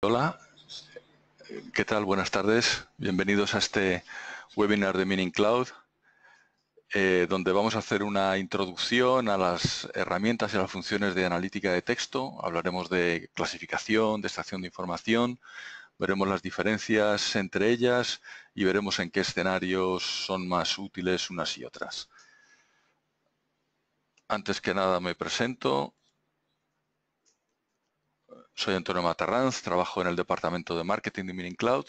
Hola, ¿qué tal? Buenas tardes. Bienvenidos a este webinar de Mining Cloud, eh, donde vamos a hacer una introducción a las herramientas y a las funciones de analítica de texto. Hablaremos de clasificación, de extracción de información, veremos las diferencias entre ellas y veremos en qué escenarios son más útiles unas y otras. Antes que nada me presento, soy Antonio Matarranz, trabajo en el departamento de marketing de Mining Cloud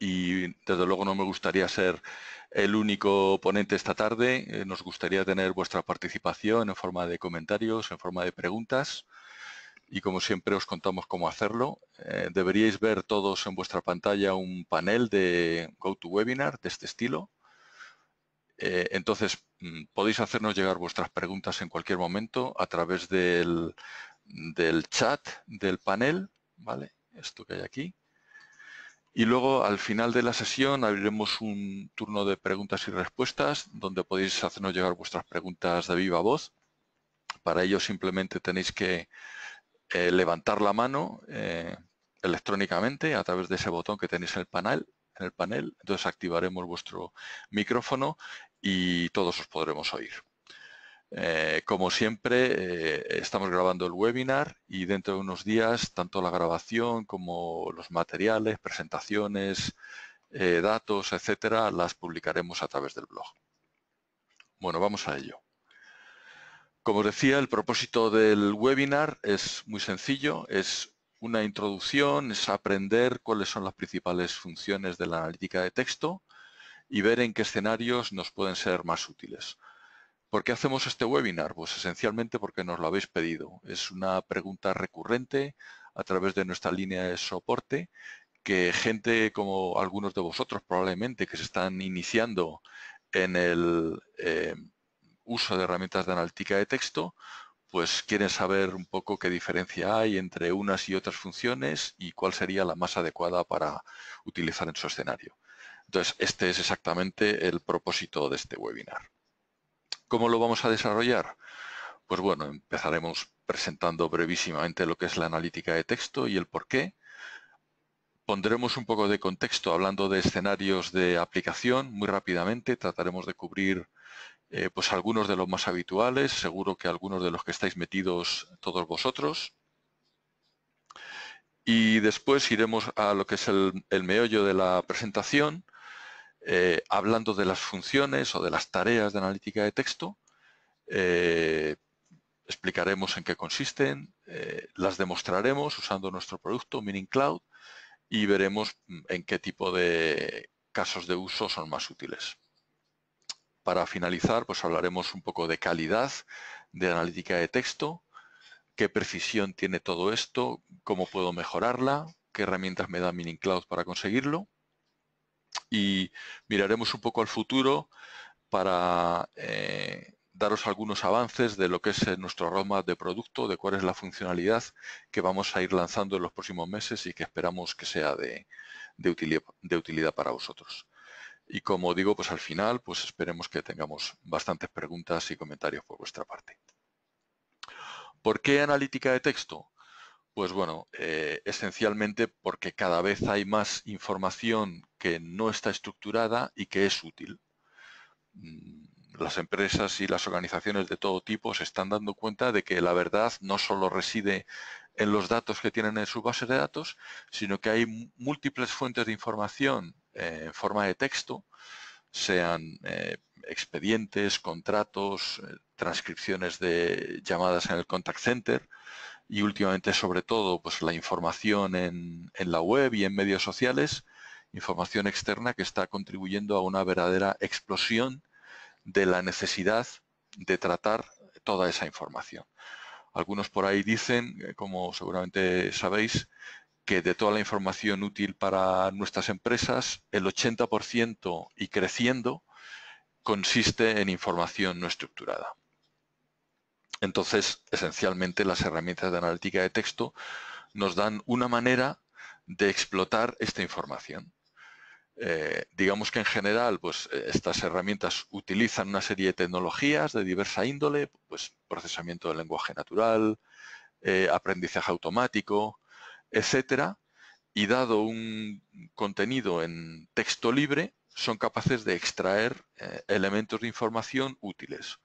y desde luego no me gustaría ser el único ponente esta tarde. Eh, nos gustaría tener vuestra participación en forma de comentarios, en forma de preguntas y como siempre os contamos cómo hacerlo. Eh, deberíais ver todos en vuestra pantalla un panel de GoToWebinar de este estilo. Eh, entonces, mm, podéis hacernos llegar vuestras preguntas en cualquier momento a través del, del chat, del panel, ¿vale? Esto que hay aquí. Y luego al final de la sesión abriremos un turno de preguntas y respuestas donde podéis hacernos llegar vuestras preguntas de viva voz. Para ello simplemente tenéis que eh, levantar la mano eh, electrónicamente a través de ese botón que tenéis en el panel. En el panel. Entonces activaremos vuestro micrófono y todos os podremos oír. Eh, como siempre, eh, estamos grabando el webinar y dentro de unos días, tanto la grabación como los materiales, presentaciones, eh, datos, etcétera, las publicaremos a través del blog. Bueno, vamos a ello. Como decía, el propósito del webinar es muy sencillo, es una introducción, es aprender cuáles son las principales funciones de la analítica de texto y ver en qué escenarios nos pueden ser más útiles. ¿Por qué hacemos este webinar? Pues esencialmente porque nos lo habéis pedido. Es una pregunta recurrente a través de nuestra línea de soporte que gente como algunos de vosotros probablemente que se están iniciando en el eh, uso de herramientas de analítica de texto, pues quieren saber un poco qué diferencia hay entre unas y otras funciones y cuál sería la más adecuada para utilizar en su escenario. Entonces, este es exactamente el propósito de este webinar. ¿Cómo lo vamos a desarrollar? Pues bueno, empezaremos presentando brevísimamente lo que es la analítica de texto y el por qué. Pondremos un poco de contexto hablando de escenarios de aplicación muy rápidamente. Trataremos de cubrir eh, pues algunos de los más habituales, seguro que algunos de los que estáis metidos todos vosotros. Y después iremos a lo que es el meollo de la presentación, eh, hablando de las funciones o de las tareas de analítica de texto. Eh, explicaremos en qué consisten, eh, las demostraremos usando nuestro producto Mining Cloud y veremos mm, en qué tipo de casos de uso son más útiles. Para finalizar, pues hablaremos un poco de calidad de analítica de texto, qué precisión tiene todo esto, cómo puedo mejorarla, qué herramientas me da Mining Cloud para conseguirlo y miraremos un poco al futuro para eh, daros algunos avances de lo que es eh, nuestro roadmap de producto, de cuál es la funcionalidad que vamos a ir lanzando en los próximos meses y que esperamos que sea de, utilidad, para vosotros. Y como digo, pues al final, pues esperemos que tengamos bastantes preguntas y comentarios por vuestra parte. ¿Por qué analítica de texto? Pues bueno, eh, esencialmente porque cada vez hay más información que no está estructurada y que es útil. Mm, las empresas y las organizaciones de todo tipo se están dando cuenta de que la verdad no solo reside en los datos que tienen en su base de datos, sino que hay múltiples fuentes de información eh, en forma de texto, sean eh, expedientes, contratos, transcripciones de llamadas en el contact center, y últimamente sobre todo pues la información en, en la web y en medios sociales, información externa que está contribuyendo a una verdadera explosión de la necesidad de tratar toda esa información. Algunos por ahí dicen, eh, como seguramente sabéis, que de toda la información útil para nuestras empresas, el 80% y creciendo consiste en información no estructurada. Entonces, esencialmente, las herramientas de analítica de texto nos dan una manera de explotar esta información. Eh, digamos que en general, pues estas herramientas utilizan una serie de tecnologías de diversa índole, pues procesamiento del lenguaje natural, eh, aprendizaje automático, etcétera, y dado un contenido en texto libre, son capaces de extraer eh, elementos de información útiles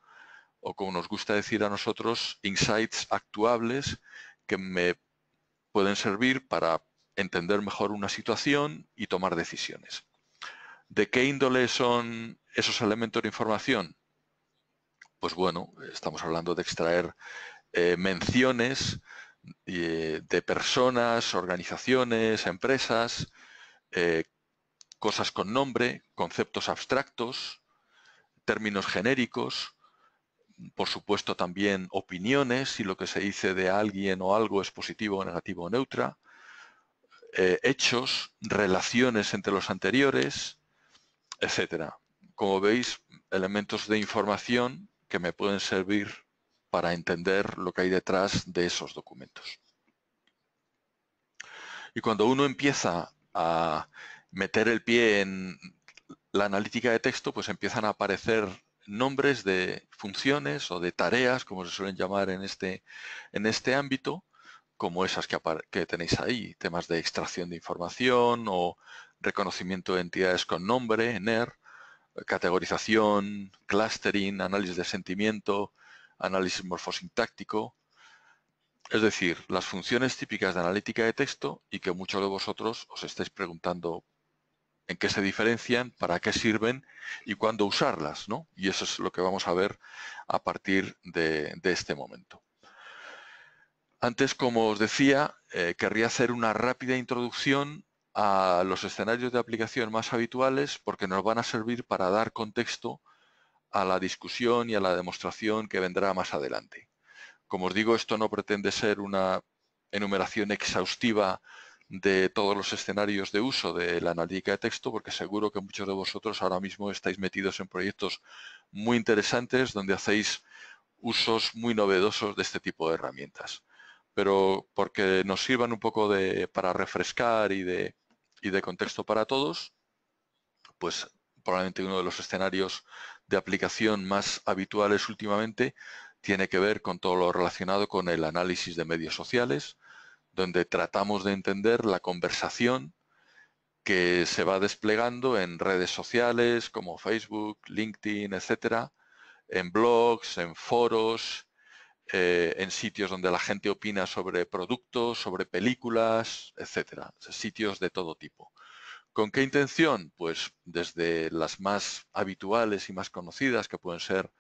o como nos gusta decir a nosotros, insights actuables que me pueden servir para entender mejor una situación y tomar decisiones. ¿De qué índole son esos elementos de información? Pues bueno, estamos hablando de extraer eh, menciones eh, de personas, organizaciones, empresas, eh, cosas con nombre, conceptos abstractos, términos genéricos, por supuesto, también opiniones, si lo que se dice de alguien o algo es positivo, o negativo o neutra, eh, hechos, relaciones entre los anteriores, etcétera. Como veis, elementos de información que me pueden servir para entender lo que hay detrás de esos documentos. Y cuando uno empieza a meter el pie en la analítica de texto, pues empiezan a aparecer nombres de funciones o de tareas, como se suelen llamar en este, en este ámbito, como esas que, que tenéis ahí, temas de extracción de información o reconocimiento de entidades con nombre, NER, categorización, clustering, análisis de sentimiento, análisis morfosintáctico, es decir, las funciones típicas de analítica de texto y que muchos de vosotros os estáis preguntando en qué se diferencian, para qué sirven y cuándo usarlas. ¿no? Y eso es lo que vamos a ver a partir de, este momento. Antes, como os decía, eh, querría hacer una rápida introducción a los escenarios de aplicación más habituales porque nos van a servir para dar contexto a la discusión y a la demostración que vendrá más adelante. Como os digo, esto no pretende ser una enumeración exhaustiva de todos los escenarios de uso de la analítica de texto, porque seguro que muchos de vosotros ahora mismo estáis metidos en proyectos muy interesantes donde hacéis usos muy novedosos de este tipo de herramientas. Pero porque nos sirvan un poco para refrescar y de, y de contexto para todos, pues probablemente uno de los escenarios de aplicación más habituales últimamente tiene que ver con todo lo relacionado con el análisis de medios sociales, donde tratamos de entender la conversación que se va desplegando en redes sociales como Facebook, LinkedIn, etcétera, en blogs, en foros, eh, en sitios donde la gente opina sobre productos, sobre películas, etcétera, sitios de todo tipo. ¿Con qué intención? Pues desde las más habituales y más conocidas, que pueden ser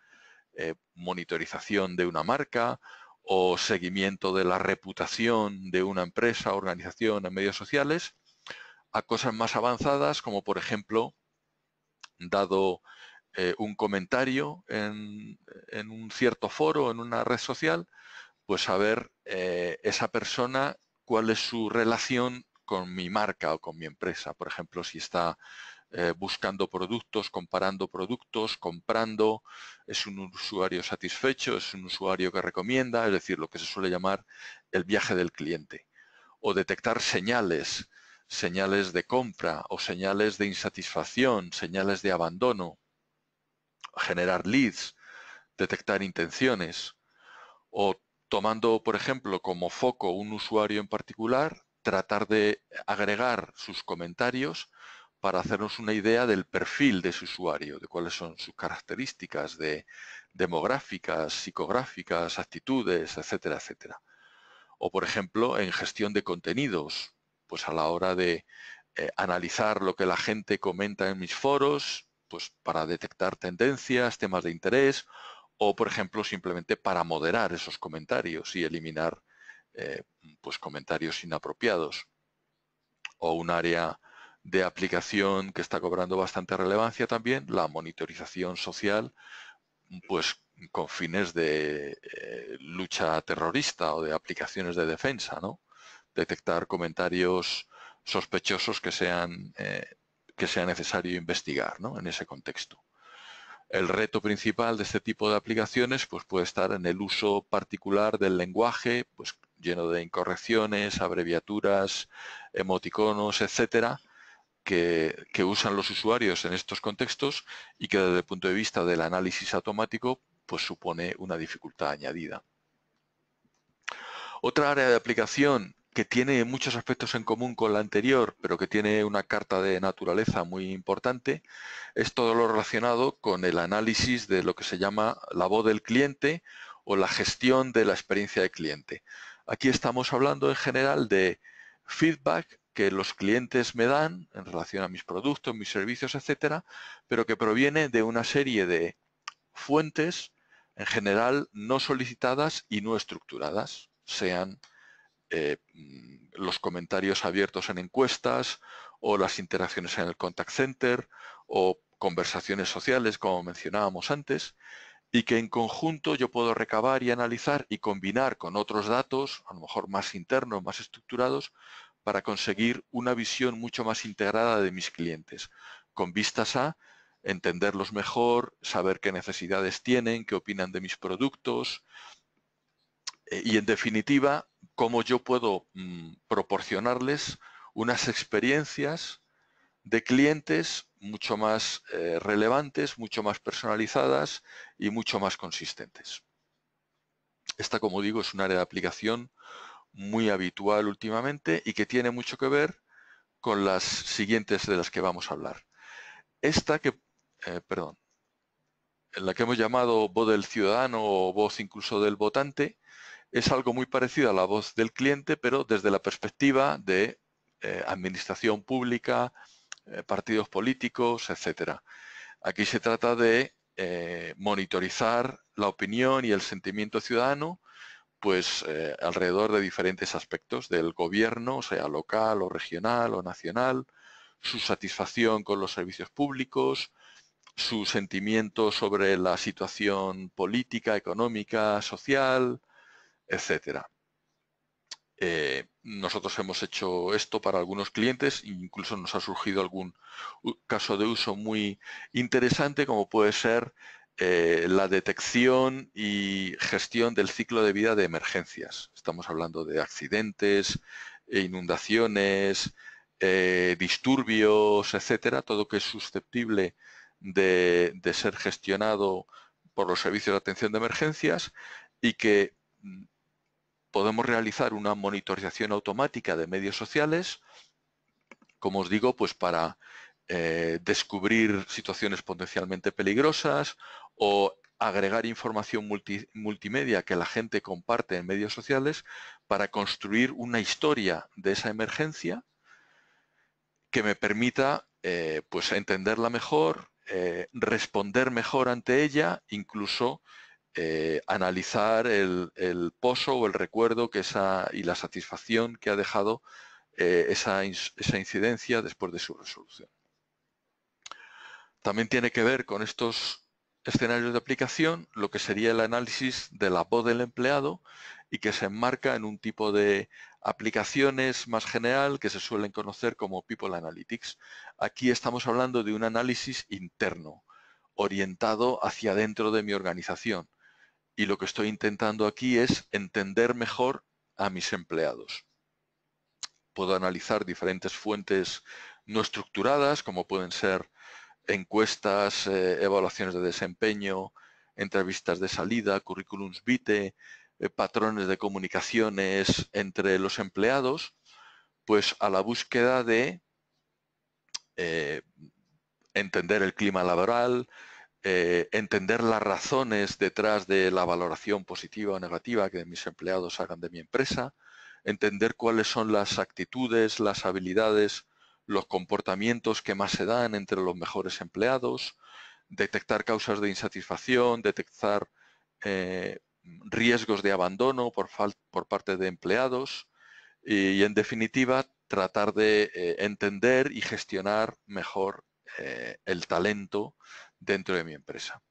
eh, monitorización de una marca o seguimiento de la reputación de una empresa, organización en medios sociales, a cosas más avanzadas como por ejemplo, dado eh, un comentario en, un cierto foro, en una red social, pues saber eh, esa persona cuál es su relación con mi marca o con mi empresa. Por ejemplo, si está eh, buscando productos, comparando productos, comprando, es un usuario satisfecho, es un usuario que recomienda, es decir, lo que se suele llamar el viaje del cliente. O detectar señales, señales de compra o señales de insatisfacción, señales de abandono, generar leads, detectar intenciones o tomando, por ejemplo, como foco un usuario en particular, tratar de agregar sus comentarios para hacernos una idea del perfil de su usuario, de cuáles son sus características de demográficas, psicográficas, actitudes, etcétera, etcétera. O, por ejemplo, en gestión de contenidos, pues a la hora de eh, analizar lo que la gente comenta en mis foros, pues para detectar tendencias, temas de interés, o, por ejemplo, simplemente para moderar esos comentarios y eliminar eh, pues comentarios inapropiados. O un área de aplicación que está cobrando bastante relevancia también, la monitorización social, pues con fines de eh, lucha terrorista o de aplicaciones de defensa, ¿no? Detectar comentarios sospechosos que sean eh, que sea necesario investigar ¿no? en ese contexto. El reto principal de este tipo de aplicaciones pues, puede estar en el uso particular del lenguaje, pues, lleno de incorrecciones, abreviaturas, emoticonos, etcétera, que, usan los usuarios en estos contextos y que desde el punto de vista del análisis automático pues supone una dificultad añadida. Otra área de aplicación que tiene muchos aspectos en común con la anterior, pero que tiene una carta de naturaleza muy importante, es todo lo relacionado con el análisis de lo que se llama la voz del cliente o la gestión de la experiencia del cliente. Aquí estamos hablando en general de feedback que los clientes me dan en relación a mis productos, mis servicios, etcétera, pero que proviene de una serie de fuentes en general no solicitadas y no estructuradas, sean eh, mm, los comentarios abiertos en encuestas o las interacciones en el contact center o conversaciones sociales, como mencionábamos antes, y que en conjunto yo puedo recabar y analizar y combinar con otros datos, a lo mejor más internos, más estructurados, para conseguir una visión mucho más integrada de mis clientes, con vistas a entenderlos mejor, saber qué necesidades tienen, qué opinan de mis productos eh, y, en definitiva, cómo yo puedo mm, proporcionarles unas experiencias de clientes mucho más eh, relevantes, mucho más personalizadas y mucho más consistentes. Esta, como digo, es un área de aplicación muy habitual últimamente y que tiene mucho que ver con las siguientes de las que vamos a hablar. Esta que, eh, perdón, en la que hemos llamado voz del ciudadano o voz incluso del votante, es algo muy parecido a la voz del cliente, pero desde la perspectiva de eh, administración pública, eh, partidos políticos, etcétera. Aquí se trata de monitorizar la opinión y el sentimiento ciudadano pues eh, alrededor de diferentes aspectos del gobierno, sea local o regional o nacional, su satisfacción con los servicios públicos, su sentimiento sobre la situación política, económica, social, etcétera. Eh, nosotros hemos hecho esto para algunos clientes, incluso nos ha surgido algún caso de uso muy interesante, como puede ser eh, la detección y gestión del ciclo de vida de emergencias. Estamos hablando de accidentes, inundaciones, eh, disturbios, etcétera, todo que es susceptible de, de ser gestionado por los servicios de atención de emergencias y que mm, podemos realizar una monitorización automática de medios sociales, como os digo, pues para eh, descubrir situaciones potencialmente peligrosas o agregar información multimedia que la gente comparte en medios sociales para construir una historia de esa emergencia que me permita eh, pues entenderla mejor, eh, responder mejor ante ella, incluso analizar el, pozo o el recuerdo que esa, y la satisfacción que ha dejado esa incidencia después de su resolución. También tiene que ver con estos escenarios de aplicación lo que sería el análisis de la voz del empleado y que se enmarca en un tipo de aplicaciones más general que se suelen conocer como People Analytics. Aquí estamos hablando de un análisis interno, orientado hacia dentro de mi organización. Y lo que estoy intentando aquí es entender mejor a mis empleados. Puedo analizar diferentes fuentes no estructuradas, como pueden ser encuestas, eh, evaluaciones de desempeño, entrevistas de salida, currículums vitae, eh, patrones de comunicaciones entre los empleados, pues a la búsqueda de eh, entender el clima laboral, entender las razones detrás de la valoración positiva o negativa que mis empleados hagan de mi empresa, entender cuáles son las actitudes, las habilidades, los comportamientos que más se dan entre los mejores empleados, detectar causas de insatisfacción, detectar eh, riesgos de abandono por, parte de empleados y, en definitiva, tratar de eh, entender y gestionar mejor eh, el talento dentro de mi empresa.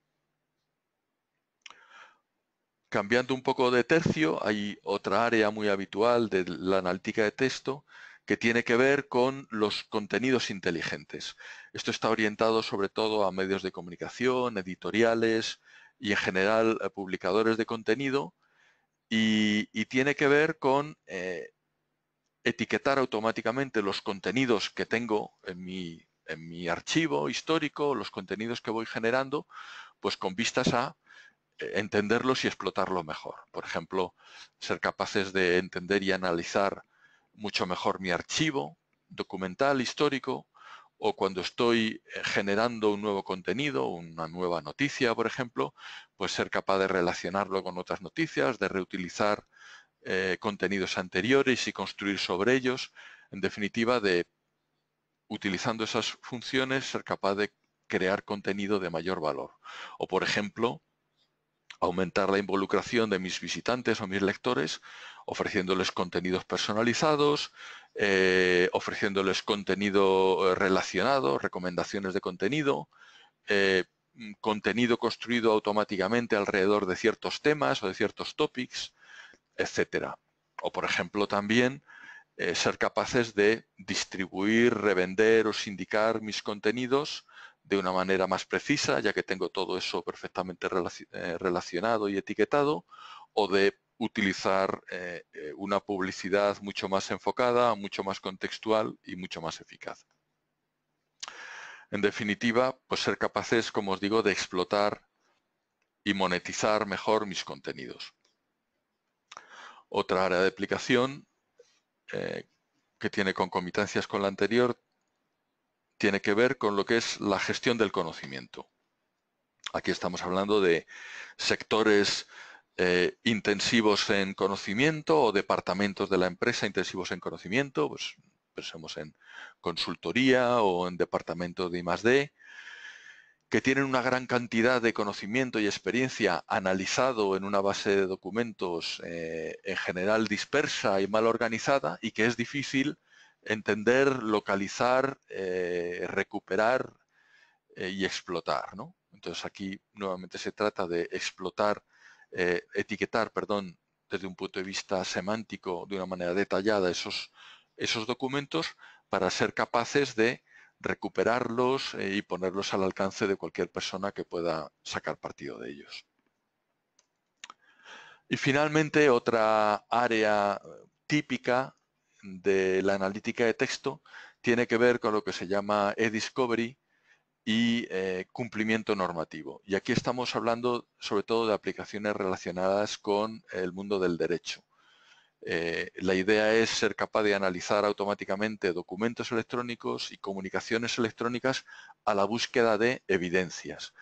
Cambiando un poco de tercio, hay otra área muy habitual de la analítica de texto que tiene que ver con los contenidos inteligentes. Esto está orientado sobre todo a medios de comunicación, editoriales y en general a publicadores de contenido y, tiene que ver con eh, etiquetar automáticamente los contenidos que tengo en mi, en mi archivo histórico, los contenidos que voy generando, pues con vistas a eh, entenderlos y explotarlo mejor. Por ejemplo, ser capaces de entender y analizar mucho mejor mi archivo documental, histórico, o cuando estoy eh, generando un nuevo contenido, una nueva noticia, por ejemplo, pues ser capaz de relacionarlo con otras noticias, de reutilizar eh, contenidos anteriores y construir sobre ellos, en definitiva, de utilizando esas funciones ser capaz de crear contenido de mayor valor. O, por ejemplo, aumentar la involucración de mis visitantes o mis lectores, ofreciéndoles contenidos personalizados, eh, ofreciéndoles contenido eh, relacionado, recomendaciones de contenido, eh, mm, contenido construido automáticamente alrededor de ciertos temas o de ciertos topics, etcétera. O, por ejemplo, también ser capaces de distribuir, revender o sindicar mis contenidos de una manera más precisa, ya que tengo todo eso perfectamente eh, relacionado y etiquetado, o de utilizar eh, eh, una publicidad mucho más enfocada, mucho más contextual y mucho más eficaz. En definitiva, pues ser capaces, como os digo, de explotar y monetizar mejor mis contenidos. Otra área de aplicación que tiene concomitancias con la anterior tiene que ver con lo que es la gestión del conocimiento. Aquí estamos hablando de sectores eh, intensivos en conocimiento o departamentos de la empresa intensivos en conocimiento, pues pensemos en consultoría o en departamento de I+.D., que tienen una gran cantidad de conocimiento y experiencia analizado en una base de documentos eh, en general dispersa y mal organizada y que es difícil entender, localizar, eh, recuperar eh, y explotar. Entonces aquí nuevamente se trata de explotar, eh, etiquetar, perdón, desde un punto de vista semántico, de una manera detallada, esos, esos documentos para ser capaces de recuperarlos y ponerlos al alcance de cualquier persona que pueda sacar partido de ellos. Y finalmente, otra área típica de la analítica de texto tiene que ver con lo que se llama e-discovery y eh, cumplimiento normativo. Y aquí estamos hablando sobre todo de aplicaciones relacionadas con el mundo del derecho. Eh, la idea es ser capaz de analizar automáticamente documentos electrónicos y comunicaciones electrónicas a la búsqueda de evidencias.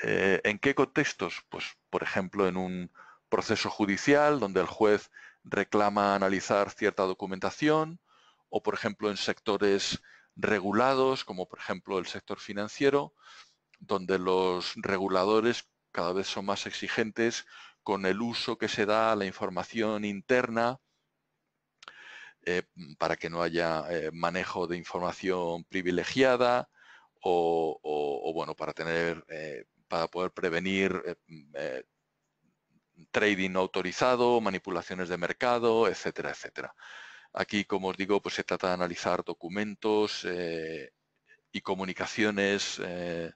Eh, ¿En qué contextos? Pues, por ejemplo, en un proceso judicial donde el juez reclama analizar cierta documentación o, por ejemplo, en sectores regulados, como por ejemplo el sector financiero, donde los reguladores cada vez son más exigentes con el uso que se da a la información interna eh, para que no haya eh, manejo de información privilegiada o, bueno, para tener, eh, para poder prevenir trading autorizado, manipulaciones de mercado, etcétera, etcétera. Aquí, como os digo, pues se trata de analizar documentos eh, y comunicaciones eh,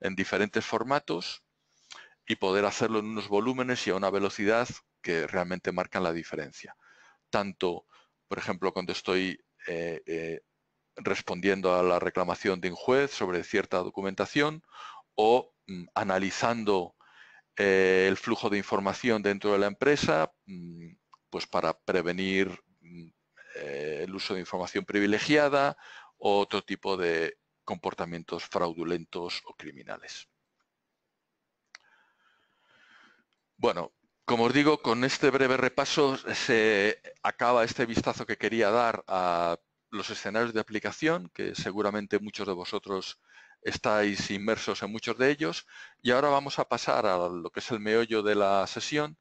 en diferentes formatos y poder hacerlo en unos volúmenes y a una velocidad que realmente marcan la diferencia. Tanto, por ejemplo, cuando estoy eh, respondiendo a la reclamación de un juez sobre cierta documentación o mm, analizando eh, el flujo de información dentro de la empresa, mm, pues para prevenir mm, eh, el uso de información privilegiada o otro tipo de comportamientos fraudulentos o criminales. Bueno, como os digo, con este breve repaso se acaba este vistazo que quería dar a los escenarios de aplicación, que seguramente muchos de vosotros estáis inmersos en muchos de ellos. Y ahora vamos a pasar a lo que es el meollo de la sesión,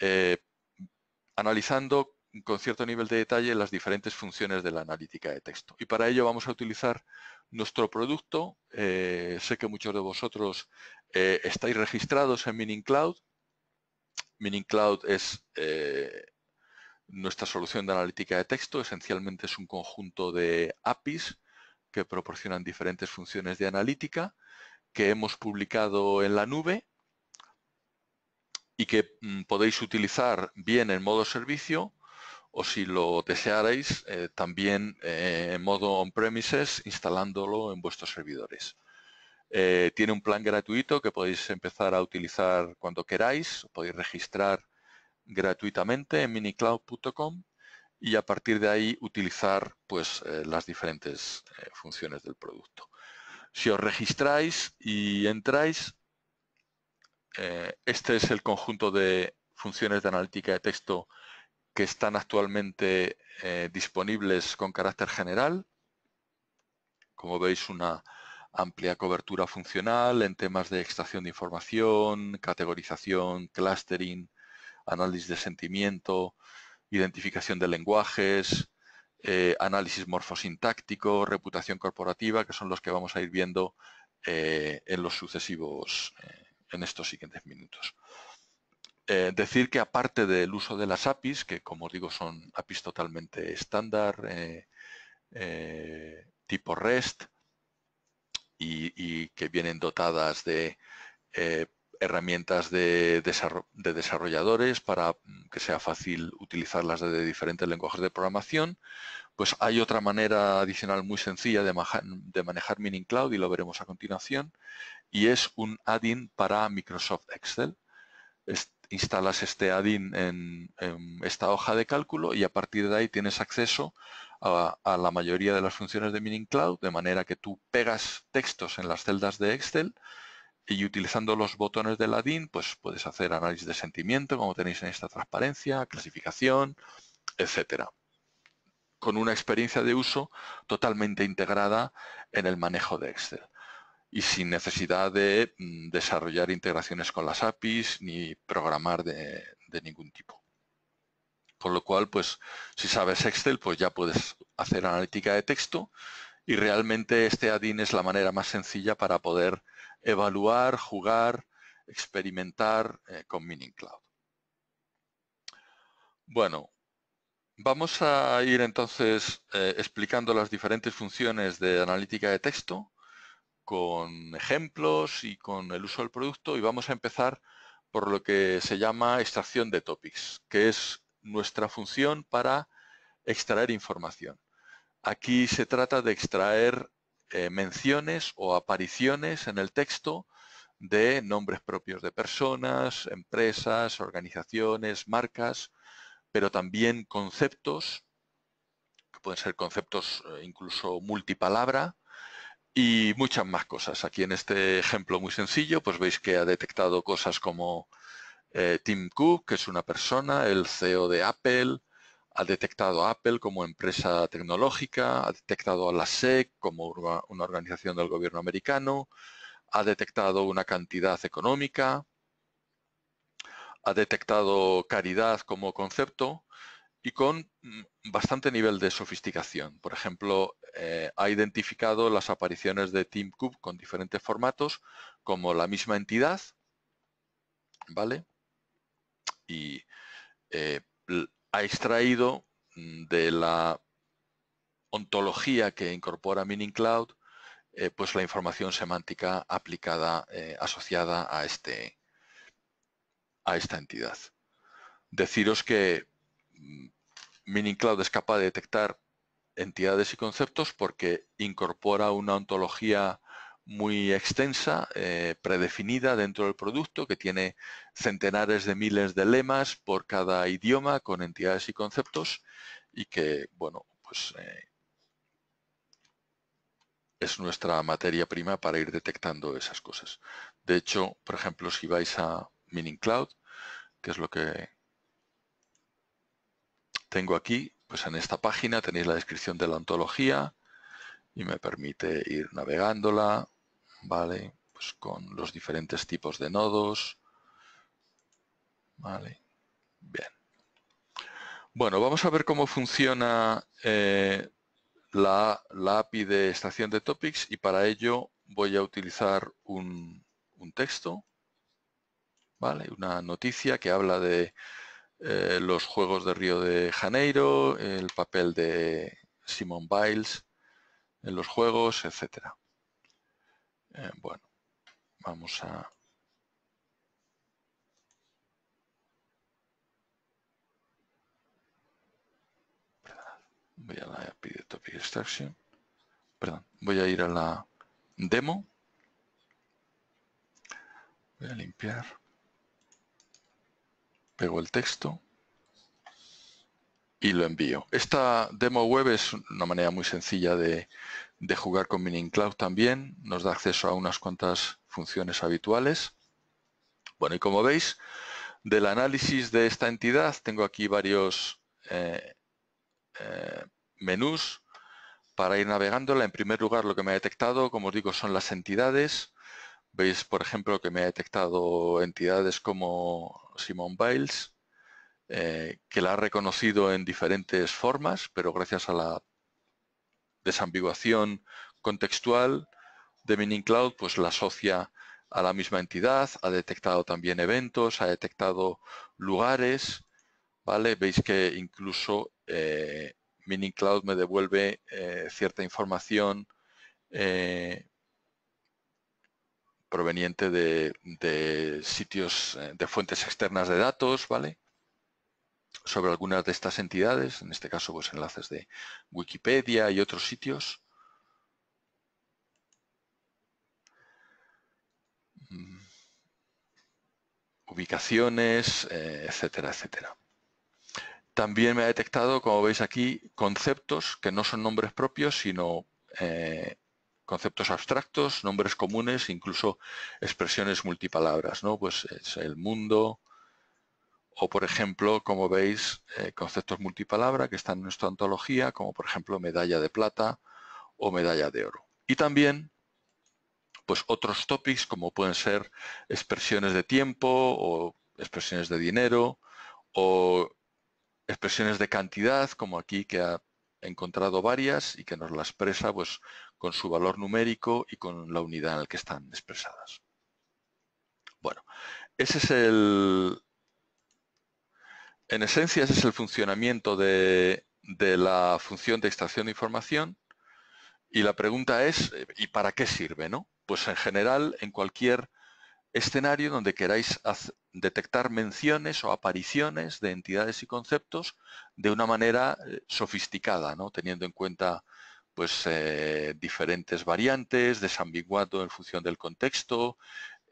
eh, analizando con cierto nivel de detalle las diferentes funciones de la analítica de texto. Y para ello vamos a utilizar nuestro producto. Eh, sé que muchos de vosotros eh, estáis registrados en Mining Cloud. Mining Cloud es nuestra solución de analítica de texto. Esencialmente es un conjunto de APIs que proporcionan diferentes funciones de analítica que hemos publicado en la nube y que mm, podéis utilizar bien en modo servicio o si lo deseáis eh, también eh, en modo on-premises instalándolo en vuestros servidores. Eh, tiene un plan gratuito que podéis empezar a utilizar cuando queráis, podéis registrar gratuitamente en minicloud.com y a partir de ahí utilizar pues, eh, las diferentes eh, funciones del producto. Si os registráis y entráis, eh, este es el conjunto de funciones de analítica de texto que están actualmente disponibles con carácter general. Como veis, una amplia cobertura funcional en temas de extracción de información, categorización, clustering, análisis de sentimiento, identificación de lenguajes, eh, análisis morfosintáctico, reputación corporativa, que son los que vamos a ir viendo eh, en los sucesivos, eh, en estos siguientes minutos. decir que aparte del uso de las APIs, que como digo son APIs totalmente estándar, tipo REST, y, que vienen dotadas de herramientas de, desarrolladores para mm, que sea fácil utilizarlas desde diferentes lenguajes de programación. Pues hay otra manera adicional muy sencilla de, manejar Mining Cloud y lo veremos a continuación y es un add-in para Microsoft Excel. instalas este add-in en, esta hoja de cálculo y a partir de ahí tienes acceso a, a, la mayoría de las funciones de Mining Cloud, de manera que tú pegas textos en las celdas de Excel y utilizando los botones de ADIN pues puedes hacer análisis de sentimiento, como tenéis en esta transparencia, clasificación, etcétera. Con una experiencia de uso totalmente integrada en el manejo de Excel y sin necesidad de mm, desarrollar integraciones con las APIs ni programar de, de ningún tipo. Con lo cual, pues si sabes Excel, pues ya puedes hacer analítica de texto y realmente este ADIN es la manera más sencilla para poder evaluar, jugar, experimentar eh, con Meaning Cloud. Bueno, vamos a ir entonces eh, explicando las diferentes funciones de analítica de texto con ejemplos y con el uso del producto y vamos a empezar por lo que se llama extracción de topics, que es nuestra función para extraer información. Aquí se trata de extraer eh, menciones o apariciones en el texto de nombres propios de personas, empresas, organizaciones, marcas, pero también conceptos, que pueden ser conceptos eh, incluso multipalabra, y muchas más cosas. Aquí en este ejemplo muy sencillo, pues veis que ha detectado cosas como eh, Tim Cook, que es una persona, el CEO de Apple, ha detectado a Apple como empresa tecnológica, ha detectado a la SEC como una organización del gobierno americano, ha detectado una cantidad económica, ha detectado caridad como concepto y con mm, bastante nivel de sofisticación. Por ejemplo, eh, ha identificado las apariciones de TeamCube con diferentes formatos como la misma entidad, ¿vale? Y eh, ha extraído mm, de la ontología que incorpora Meaning Cloud eh, pues la información semántica aplicada, eh, asociada a, este, a esta entidad. Deciros que Meaning mm, Cloud es capaz de detectar entidades y conceptos porque incorpora una ontología muy extensa, eh, predefinida dentro del producto, que tiene centenares de miles de lemas por cada idioma con entidades y conceptos y que, bueno, pues eh, es nuestra materia prima para ir detectando esas cosas. De hecho, por ejemplo, si vais a Mining Cloud, que es lo que tengo aquí, pues en esta página tenéis la descripción de la ontología, y me permite ir navegándola, ¿vale? Pues con los diferentes tipos de nodos, ¿vale? Bien. Bueno, vamos a ver cómo funciona eh, la, API de estación de topics y para ello voy a utilizar un, texto, ¿vale? Una noticia que habla de eh, los Juegos de Río de Janeiro, el papel de Simon Biles, en los juegos, etcétera. Eh, bueno, vamos a... Voy a la Perdón, voy a ir a la demo. Voy a limpiar. Pego el texto y lo envío. Esta demo web es una manera muy sencilla de, jugar con Mining Cloud también. Nos da acceso a unas cuantas funciones habituales. Bueno, y como veis, del análisis de esta entidad tengo aquí varios eh, eh, menús para ir navegándola. En primer lugar, lo que me ha detectado, como os digo, son las entidades. Veis, por ejemplo, que me ha detectado entidades como Simon Biles, eh, que la ha reconocido en diferentes formas, pero gracias a la desambiguación contextual de Mining Cloud, pues la asocia a la misma entidad, ha detectado también eventos, ha detectado lugares, ¿vale? Veis que incluso eh, Mining Cloud me devuelve eh, cierta información eh, proveniente de, sitios, de fuentes externas de datos, ¿vale? sobre algunas de estas entidades, en este caso pues enlaces de Wikipedia y otros sitios. Mm. Ubicaciones, eh, etcétera, etcétera. También me ha detectado, como veis aquí, conceptos que no son nombres propios, sino eh, conceptos abstractos, nombres comunes, incluso expresiones multipalabras, ¿no? Pues es el mundo, o por ejemplo, como veis, eh, conceptos multipalabra que están en nuestra antología, como por ejemplo medalla de plata o medalla de oro. Y también pues otros topics como pueden ser expresiones de tiempo o expresiones de dinero o expresiones de cantidad, como aquí que ha encontrado varias y que nos las expresa pues, con su valor numérico y con la unidad en la que están expresadas. Bueno, ese es el, en esencia, ese es el funcionamiento de, la función de extracción de información y la pregunta es, eh, ¿y para qué sirve? ¿no? Pues en general, en cualquier escenario donde queráis detectar menciones o apariciones de entidades y conceptos de una manera eh, sofisticada, teniendo en cuenta pues, eh, diferentes variantes, desambiguado en función del contexto,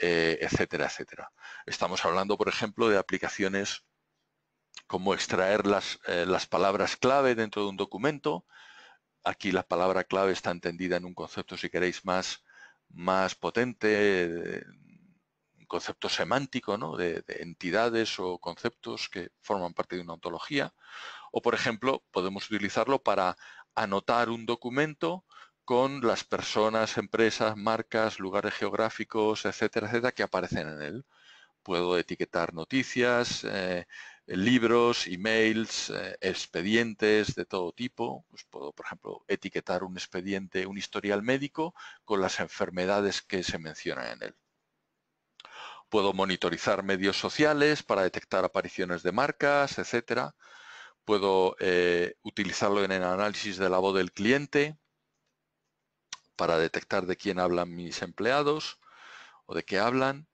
etcétera, etcétera. Estamos hablando, por ejemplo, de aplicaciones cómo extraer las, eh, las palabras clave dentro de un documento. Aquí la palabra clave está entendida en un concepto, si queréis, más, más potente, un concepto semántico, ¿no? de, entidades o conceptos que forman parte de una ontología. O, por ejemplo, podemos utilizarlo para anotar un documento con las personas, empresas, marcas, lugares geográficos, etcétera, etcétera, que aparecen en él. Puedo etiquetar noticias, eh, eh, libros, emails, eh, expedientes de todo tipo. Pues puedo, por ejemplo, etiquetar un expediente, un historial médico con las enfermedades que se mencionan en él. Puedo monitorizar medios sociales para detectar apariciones de marcas, etcétera. Puedo eh, utilizarlo en el análisis de la voz del cliente para detectar de quién hablan mis empleados o de qué hablan.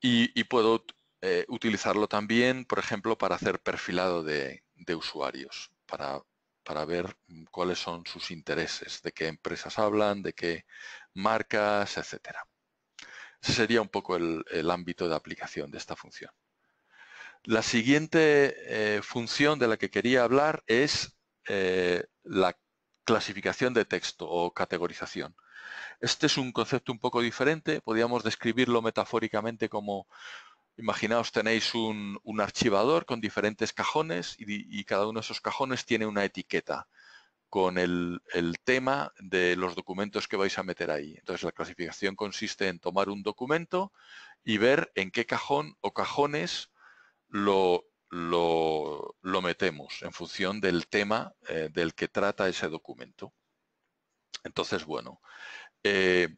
Y, y puedo eh, utilizarlo también, por ejemplo, para hacer perfilado de, usuarios, para, para, ver mm, cuáles son sus intereses, de qué empresas hablan, de qué marcas, etcétera. Ese sería un poco el, ámbito de aplicación de esta función. La siguiente eh, función de la que quería hablar es eh, la clasificación de texto o categorización. Este es un concepto un poco diferente, podríamos describirlo metafóricamente como Imaginaos tenéis un, archivador con diferentes cajones y, cada uno de esos cajones tiene una etiqueta con el, tema de los documentos que vais a meter ahí. Entonces la clasificación consiste en tomar un documento y ver en qué cajón o cajones lo, metemos en función del tema eh, del que trata ese documento. Entonces, bueno, eh,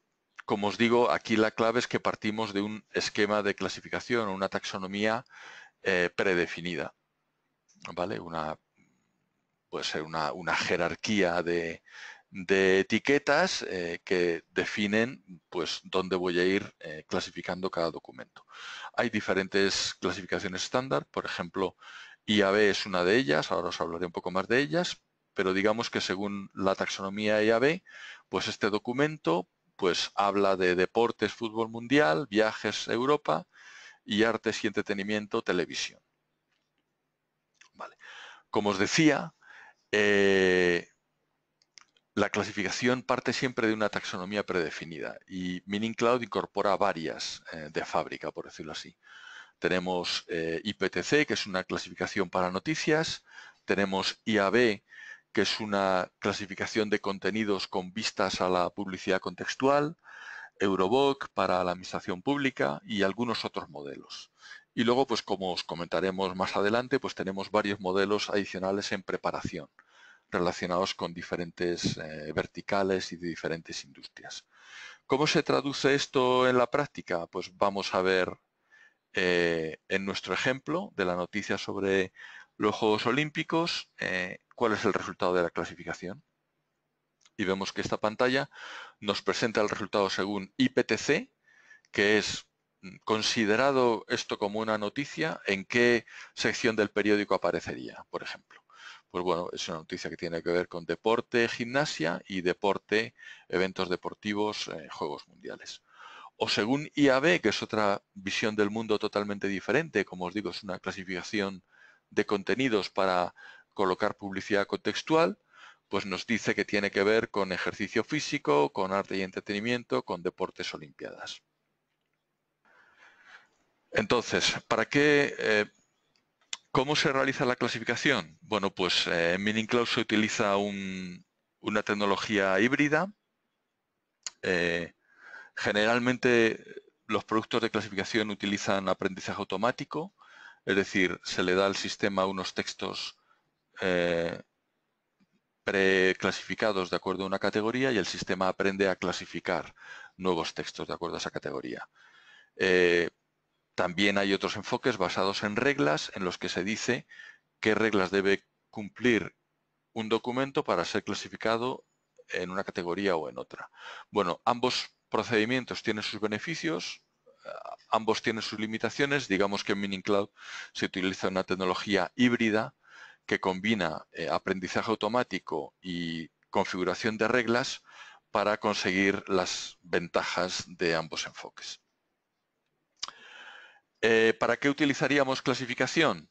como os digo, aquí la clave es que partimos de un esquema de clasificación, o una taxonomía eh, predefinida, ¿vale? Una, puede ser una, jerarquía de, etiquetas eh, que definen pues dónde voy a ir eh, clasificando cada documento. Hay diferentes clasificaciones estándar, por ejemplo, IAB es una de ellas, ahora os hablaré un poco más de ellas, pero digamos que según la taxonomía IAB, pues este documento pues habla de deportes, fútbol mundial, viajes a Europa y artes y entretenimiento, televisión. Vale. Como os decía, eh, la clasificación parte siempre de una taxonomía predefinida y Mining Cloud incorpora varias eh, de fábrica, por decirlo así. Tenemos eh, IPTC, que es una clasificación para noticias, tenemos IAB, que es una clasificación de contenidos con vistas a la publicidad contextual, Euroboc para la administración pública y algunos otros modelos. Y luego, pues como os comentaremos más adelante, pues tenemos varios modelos adicionales en preparación relacionados con diferentes eh, verticales y de diferentes industrias. ¿Cómo se traduce esto en la práctica? Pues vamos a ver eh, en nuestro ejemplo de la noticia sobre los Juegos Olímpicos, eh, cuál es el resultado de la clasificación. Y vemos que esta pantalla nos presenta el resultado según IPTC, que es mm, considerado esto como una noticia, ¿en qué sección del periódico aparecería, por ejemplo? Pues bueno, es una noticia que tiene que ver con deporte, gimnasia y deporte, eventos deportivos, eh, Juegos Mundiales. O según IAB, que es otra visión del mundo totalmente diferente, como os digo, es una clasificación de contenidos para colocar publicidad contextual, pues nos dice que tiene que ver con ejercicio físico, con arte y entretenimiento, con deportes olimpiadas. Entonces, ¿para qué? Eh, ¿Cómo se realiza la clasificación? Bueno, pues eh, se utiliza una tecnología híbrida. Eh, generalmente los productos de clasificación utilizan aprendizaje automático, es decir, se le da al sistema unos textos eh, preclasificados de acuerdo a una categoría y el sistema aprende a clasificar nuevos textos de acuerdo a esa categoría. Eh, también hay otros enfoques basados en reglas en los que se dice qué reglas debe cumplir un documento para ser clasificado en una categoría o en otra. Bueno, ambos procedimientos tienen sus beneficios, eh, ambos tienen sus limitaciones. Digamos que en Mining Cloud se utiliza una tecnología híbrida que combina eh, aprendizaje automático y configuración de reglas para conseguir las ventajas de ambos enfoques. Eh, ¿Para qué utilizaríamos clasificación?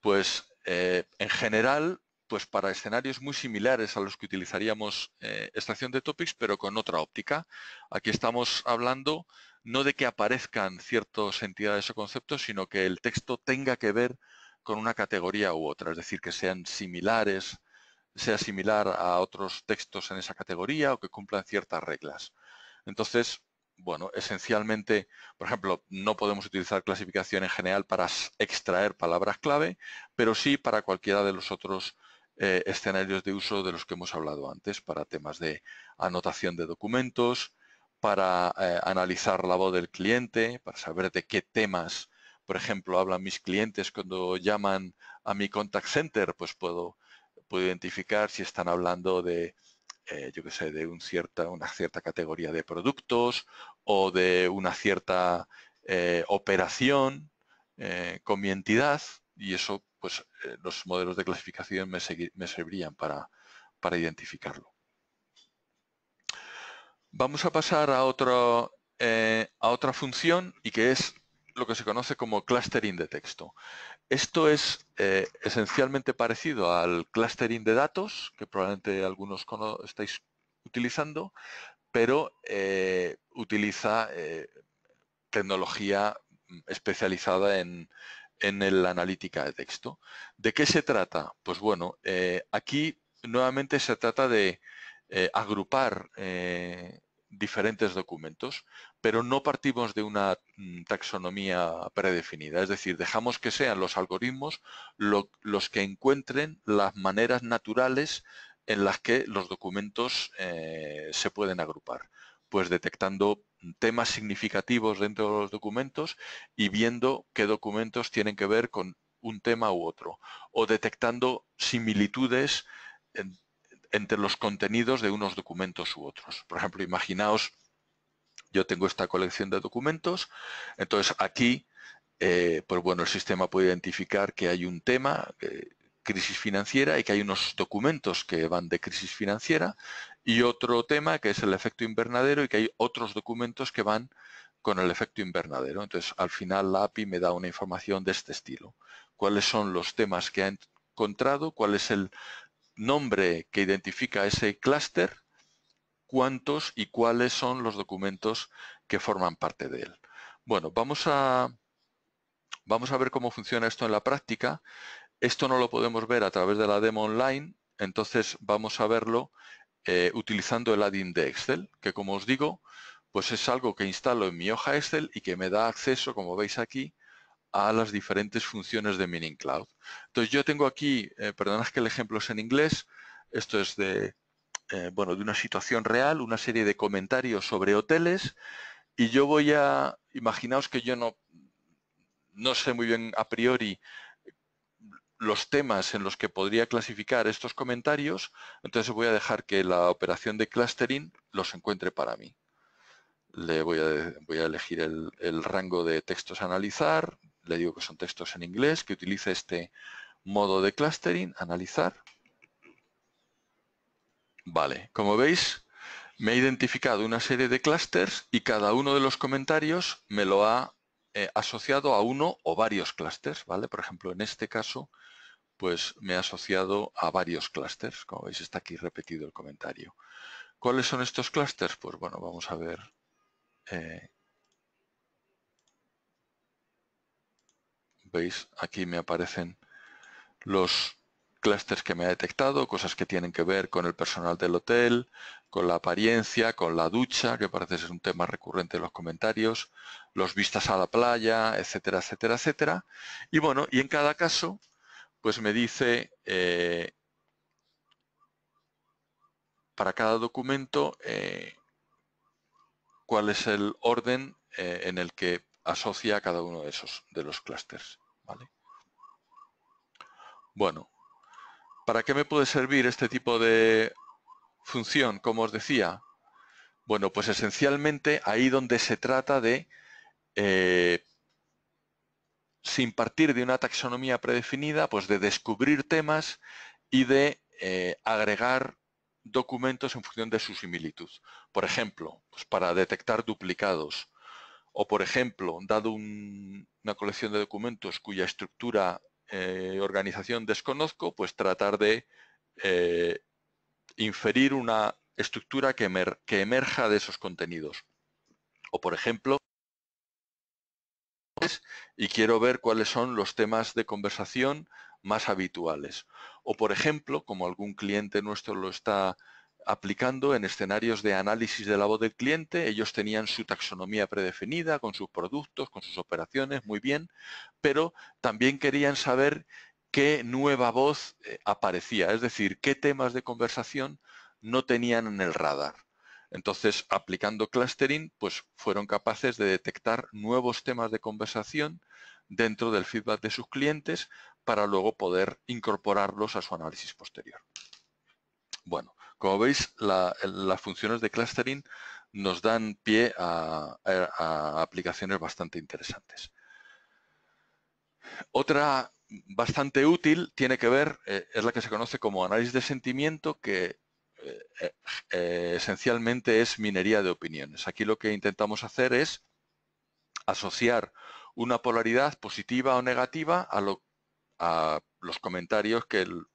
Pues eh, en general, pues para escenarios muy similares a los que utilizaríamos extracción de topics, pero con otra óptica. Aquí estamos hablando no de que aparezcan ciertas entidades o conceptos, sino que el texto tenga que ver con una categoría u otra, es decir, que sean similares, sea similar a otros textos en esa categoría o que cumplan ciertas reglas. Entonces, bueno, esencialmente, por ejemplo, no podemos utilizar clasificación en general para extraer palabras clave, pero sí para cualquiera de los otros eh, escenarios de uso de los que hemos hablado antes, para temas de anotación de documentos, para eh, analizar la voz del cliente, para saber de qué temas por ejemplo, hablan mis clientes cuando llaman a mi contact center, pues puedo, identificar si están hablando de, eh, yo qué sé, de un cierta, una cierta categoría de productos o de una cierta eh, operación eh, con mi entidad y eso, pues los modelos de clasificación me, servirían para, para identificarlo. Vamos a pasar a, otro, a otra función y que es lo que se conoce como clustering de texto. Esto es eh, esencialmente parecido al clustering de datos, que probablemente algunos estáis utilizando, pero eh, utiliza eh, tecnología especializada en, en la analítica de texto. ¿De qué se trata? Pues bueno, aquí nuevamente se trata de agrupar diferentes documentos, pero no partimos de una mm, taxonomía predefinida, es decir, dejamos que sean los algoritmos los que encuentren las maneras naturales en las que los documentos eh, se pueden agrupar, pues detectando temas significativos dentro de los documentos y viendo qué documentos tienen que ver con un tema u otro, o detectando similitudes entre los contenidos de unos documentos u otros. Por ejemplo, imaginaos, yo tengo esta colección de documentos, entonces aquí, eh, pues bueno, el sistema puede identificar que hay un tema, eh, crisis financiera, y que hay unos documentos que van de crisis financiera, y otro tema que es el efecto invernadero, y que hay otros documentos que van con el efecto invernadero. Entonces, al final la API me da una información de este estilo. ¿Cuáles son los temas que ha encontrado? ¿Cuál es el, nombre que identifica ese clúster, cuántos y cuáles son los documentos que forman parte de él. Bueno, vamos a, vamos a ver cómo funciona esto en la práctica. Esto no lo podemos ver a través de la demo online, entonces vamos a verlo eh, utilizando el add-in de Excel, que como os digo, pues es algo que instalo en mi hoja Excel y que me da acceso, como veis aquí, a las diferentes funciones de Mining Cloud. Entonces yo tengo aquí, eh, perdonad que el ejemplo es en inglés, esto es de, eh, bueno, de una situación real, una serie de comentarios sobre hoteles y yo voy a, imaginaos que yo no, no sé muy bien a priori los temas en los que podría clasificar estos comentarios, entonces voy a dejar que la operación de clustering los encuentre para mí. Le voy a, voy a elegir el rango de textos a analizar, le digo que son textos en inglés, que utiliza este modo de clustering, analizar. Vale, como veis, me ha identificado una serie de clusters y cada uno de los comentarios me lo ha eh, asociado a uno o varios clusters, ¿vale? Por ejemplo, en este caso, pues me ha asociado a varios clusters. Como veis, está aquí repetido el comentario. ¿Cuáles son estos clusters? Pues bueno, vamos a ver eh, veis, aquí me aparecen los clusters que me ha detectado, cosas que tienen que ver con el personal del hotel, con la apariencia, con la ducha, que parece ser un tema recurrente en los comentarios, los vistas a la playa, etcétera, etcétera, etcétera. Y bueno, y en cada caso, pues me dice, eh, para cada documento, eh, cuál es el orden eh, en el que asocia a cada uno de esos, de los clústeres. Bueno, ¿para qué me puede servir este tipo de función, como os decía? Bueno, pues esencialmente ahí donde se trata de, eh, sin partir de una taxonomía predefinida, pues de descubrir temas y de eh, agregar documentos en función de su similitud. Por ejemplo, pues para detectar duplicados, o, por ejemplo, dado una colección de documentos cuya estructura y eh, organización desconozco, pues tratar de eh, inferir una estructura que, que emerja de esos contenidos. O, por ejemplo, y quiero ver cuáles son los temas de conversación más habituales. O, por ejemplo, como algún cliente nuestro lo está aplicando en escenarios de análisis de la voz del cliente. Ellos tenían su taxonomía predefinida con sus productos, con sus operaciones, muy bien, pero también querían saber qué nueva voz eh, aparecía, es decir, qué temas de conversación no tenían en el radar. Entonces, aplicando clustering, pues fueron capaces de detectar nuevos temas de conversación dentro del feedback de sus clientes para luego poder incorporarlos a su análisis posterior. Bueno, como veis, las funciones de clustering nos dan pie a, aplicaciones bastante interesantes. Otra bastante útil tiene que ver, eh, es la que se conoce como análisis de sentimiento, que eh, eh, esencialmente es minería de opiniones. Aquí lo que intentamos hacer es asociar una polaridad positiva o negativa a, a los comentarios que el,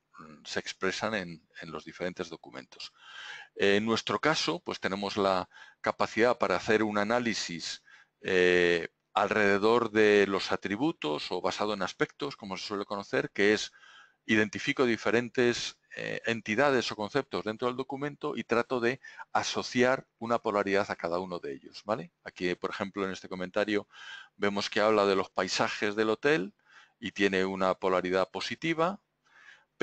se expresan en, los diferentes documentos. en nuestro caso, pues tenemos la capacidad para hacer un análisis eh, alrededor de los atributos o basado en aspectos, como se suele conocer, que es identifico diferentes eh, entidades o conceptos dentro del documento y trato de asociar una polaridad a cada uno de ellos. ¿vale? Aquí, por ejemplo, en este comentario vemos que habla de los paisajes del hotel y tiene una polaridad positiva,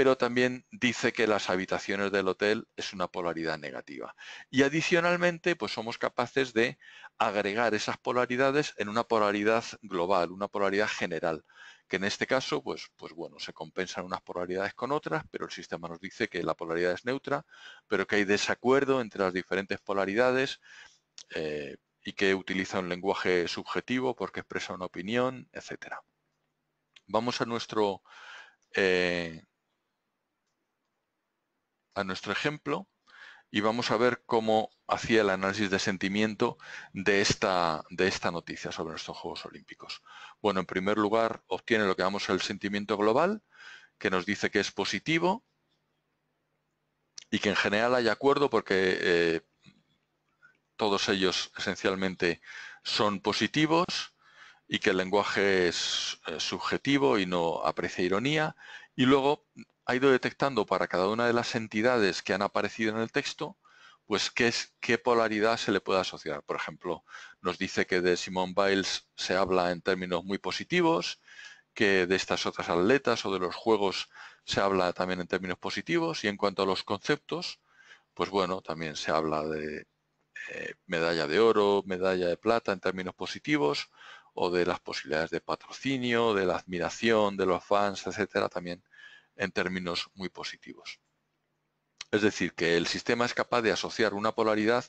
pero también dice que las habitaciones del hotel es una polaridad negativa. Y adicionalmente, pues somos capaces de agregar esas polaridades en una polaridad global, una polaridad general, que en este caso, pues, pues bueno, se compensan unas polaridades con otras, pero el sistema nos dice que la polaridad es neutra, pero que hay desacuerdo entre las diferentes polaridades, eh, y que utiliza un lenguaje subjetivo porque expresa una opinión, etcétera. Vamos a nuestro eh, a nuestro ejemplo y vamos a ver cómo hacía el análisis de sentimiento de esta, de esta noticia sobre nuestros Juegos Olímpicos. Bueno, en primer lugar, obtiene lo que llamamos el sentimiento global, que nos dice que es positivo y que en general hay acuerdo porque eh, todos ellos esencialmente son positivos y que el lenguaje es subjetivo y no aprecia ironía. Y luego ha ido detectando para cada una de las entidades que han aparecido en el texto, pues qué, es, qué polaridad se le puede asociar. Por ejemplo, nos dice que de Simone Biles se habla en términos muy positivos, que de estas otras atletas o de los juegos se habla también en términos positivos y en cuanto a los conceptos, pues bueno, también se habla de eh, medalla de oro, medalla de plata en términos positivos o de las posibilidades de patrocinio, de la admiración de los fans, etcétera, también en términos muy positivos. Es decir, que el sistema es capaz de asociar una polaridad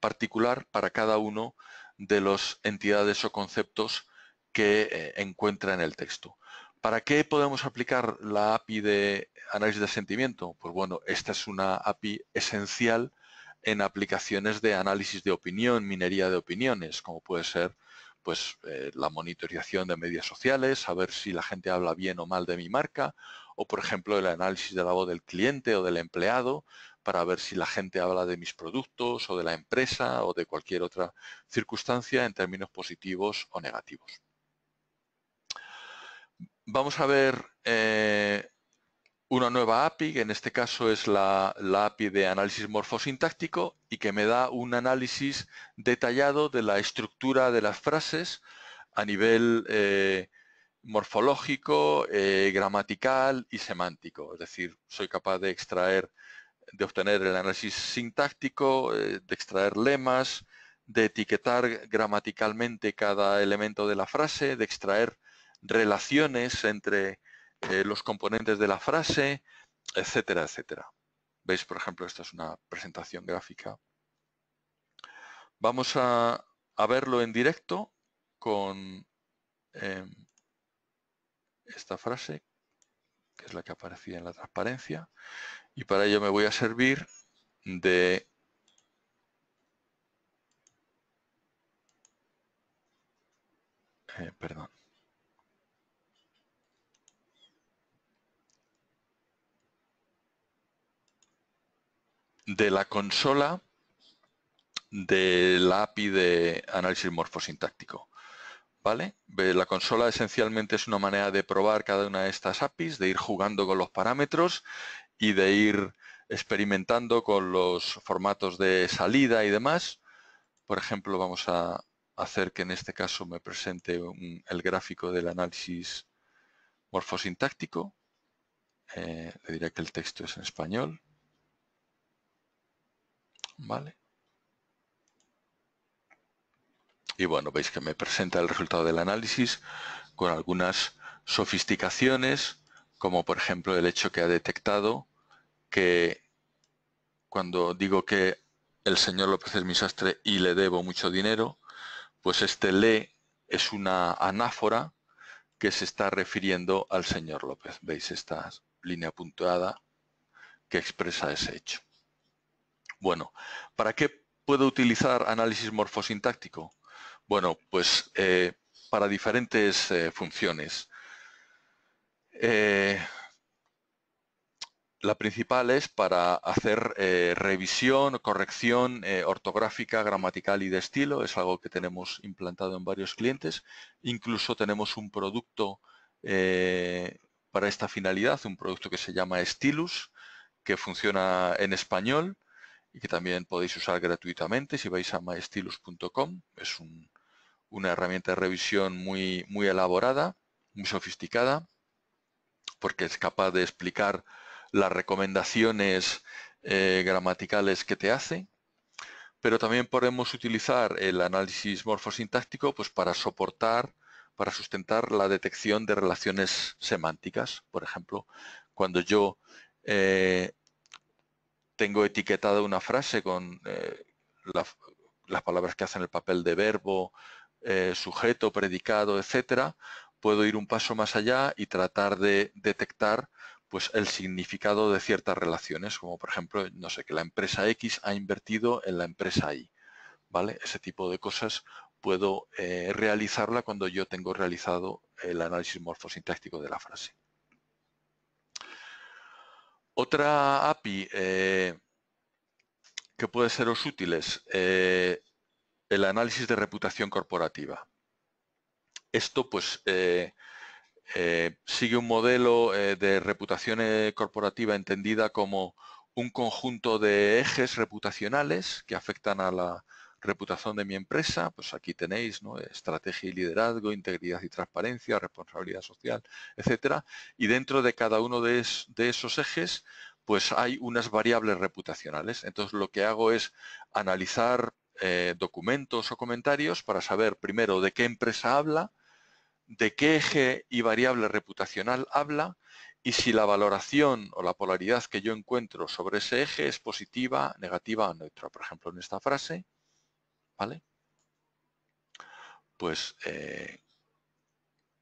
particular para cada uno de las entidades o conceptos que eh, encuentra en el texto. ¿Para qué podemos aplicar la API de análisis de sentimiento? Pues bueno, esta es una API esencial en aplicaciones de análisis de opinión, minería de opiniones, como puede ser pues, eh, la monitorización de medios sociales, saber si la gente habla bien o mal de mi marca, o por ejemplo el análisis de la voz del cliente o del empleado para ver si la gente habla de mis productos o de la empresa o de cualquier otra circunstancia en términos positivos o negativos. Vamos a ver eh, una nueva API, que en este caso es la, API de análisis morfosintáctico y que me da un análisis detallado de la estructura de las frases a nivel eh, morfológico, eh, gramatical y semántico. Es decir, soy capaz de extraer, de obtener el análisis sintáctico, eh, de extraer lemas, de etiquetar gramaticalmente cada elemento de la frase, de extraer relaciones entre eh, los componentes de la frase, etcétera, etcétera. ¿Veis? Por ejemplo, esta es una presentación gráfica. Vamos a, verlo en directo con... Em, esta frase, que es la que aparecía en la transparencia, y para ello me voy a servir de eh, perdón. de la consola de la API de análisis morfosintáctico. La consola esencialmente es una manera de probar cada una de estas APIs, de ir jugando con los parámetros y de ir experimentando con los formatos de salida y demás. Por ejemplo, vamos a hacer que en este caso me presente el gráfico del análisis morfosintáctico. Eh, le diré que el texto es en español. ¿Vale? Y bueno, veis que me presenta el resultado del análisis con algunas sofisticaciones, como por ejemplo el hecho que ha detectado que cuando digo que el señor López es mi sastre y le debo mucho dinero, pues este le es una anáfora que se está refiriendo al señor López. Veis esta línea puntuada que expresa ese hecho. Bueno, ¿para qué puedo utilizar análisis morfosintáctico? Bueno, pues eh, para diferentes eh, funciones. Eh, la principal es para hacer revisión, corrección ortográfica, gramatical y de estilo. Es algo que tenemos implantado en varios clientes. Incluso tenemos un producto para esta finalidad, un producto que se llama Stylus, que funciona en español y que también podéis usar gratuitamente si vais a maestilus.com. Es un, una herramienta de revisión muy, muy elaborada, muy sofisticada, porque es capaz de explicar las recomendaciones eh, gramaticales que te hace, pero también podemos utilizar el análisis morfosintáctico pues, para soportar, para sustentar la detección de relaciones semánticas. Por ejemplo, cuando yo eh, tengo etiquetada una frase con eh, las palabras que hacen el papel de verbo, eh, sujeto, predicado, etcétera, puedo ir un paso más allá y tratar de detectar pues el significado de ciertas relaciones, como por ejemplo, no sé, que la empresa X ha invertido en la empresa Y. ¿Vale? Ese tipo de cosas puedo eh, realizarla cuando yo tengo realizado el análisis morfosintáctico de la frase. Otra API eh, que puede seros útiles el análisis de reputación corporativa. Esto pues eh, eh, sigue un modelo eh, de reputación corporativa entendida como un conjunto de ejes reputacionales que afectan a la reputación de mi empresa, pues aquí tenéis estrategia y liderazgo, integridad y transparencia, responsabilidad social, etcétera, y dentro de cada uno de, de esos ejes pues hay unas variables reputacionales. Entonces lo que hago es analizar eh, documentos o comentarios para saber primero de qué empresa habla, de qué eje y variable reputacional habla y si la valoración o la polaridad que yo encuentro sobre ese eje es positiva, negativa o neutra. Por ejemplo, en esta frase, ¿vale? Pues eh,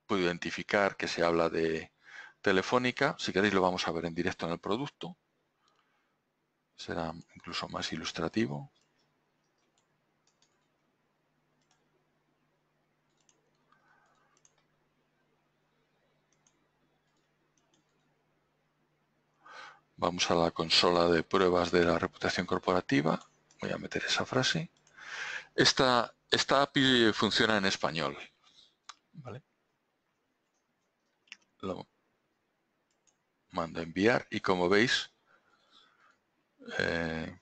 puedo identificar que se habla de telefónica. Si queréis lo vamos a ver en directo en el producto. Será incluso más ilustrativo. Vamos a la consola de pruebas de la reputación corporativa. Voy a meter esa frase. Esta, esta API funciona en español. ¿Vale? Lo mando a enviar y como veis eh,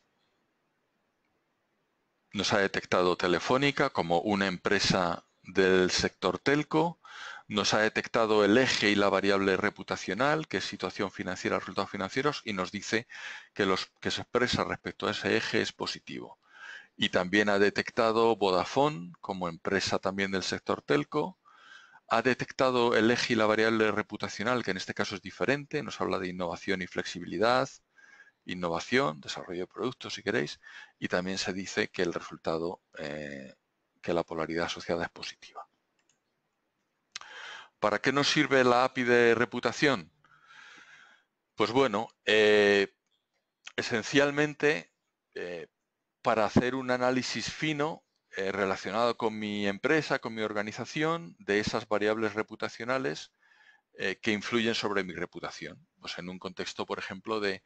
nos ha detectado Telefónica como una empresa del sector telco, nos ha detectado el eje y la variable reputacional, que es situación financiera, resultados financieros, y nos dice que los que se expresa respecto a ese eje es positivo. Y también ha detectado Vodafone como empresa también del sector telco. Ha detectado el eje y la variable reputacional, que en este caso es diferente, nos habla de innovación y flexibilidad, innovación, desarrollo de productos, si queréis, y también se dice que el resultado, eh, que la polaridad asociada es positiva. ¿Para qué nos sirve la API de reputación? Pues bueno, eh, esencialmente eh, para hacer un análisis fino eh, relacionado con mi empresa, con mi organización, de esas variables reputacionales que influyen sobre mi reputación. Pues en un contexto, por ejemplo, de,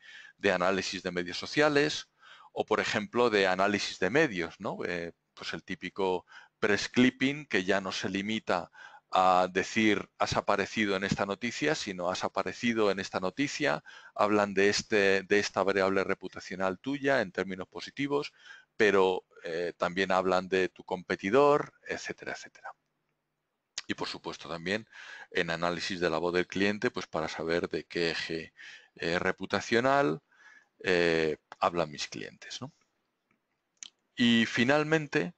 análisis de medios sociales o, por ejemplo, de análisis de medios, ¿no? pues el típico press clipping que ya no se limita a decir has aparecido en esta noticia, sino has aparecido en esta noticia, hablan de, este, de esta variable reputacional tuya en términos positivos, pero eh, también hablan de tu competidor, etcétera, etcétera. Y por supuesto también en análisis de la voz del cliente, pues para saber de qué eje eh, reputacional eh, hablan mis clientes. Y finalmente,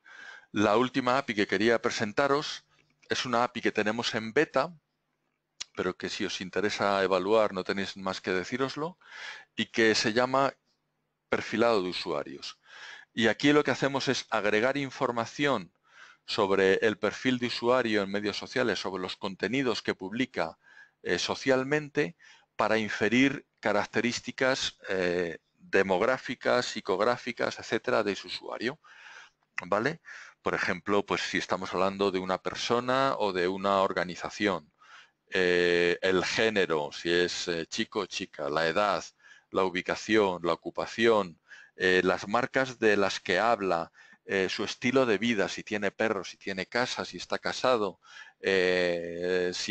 la última API que quería presentaros es una API que tenemos en beta, pero que si os interesa evaluar no tenéis más que decíroslo, y que se llama perfilado de usuarios. Y aquí lo que hacemos es agregar información sobre el perfil de usuario en medios sociales, sobre los contenidos que publica eh, socialmente, para inferir características eh, demográficas, psicográficas, etcétera, de su usuario. ¿Vale? Por ejemplo, pues si estamos hablando de una persona o de una organización, eh, el género, si es eh, chico o chica, la edad, la ubicación, la ocupación, eh, las marcas de las que habla, su estilo de vida, si tiene perros, si tiene casa, si está casado, si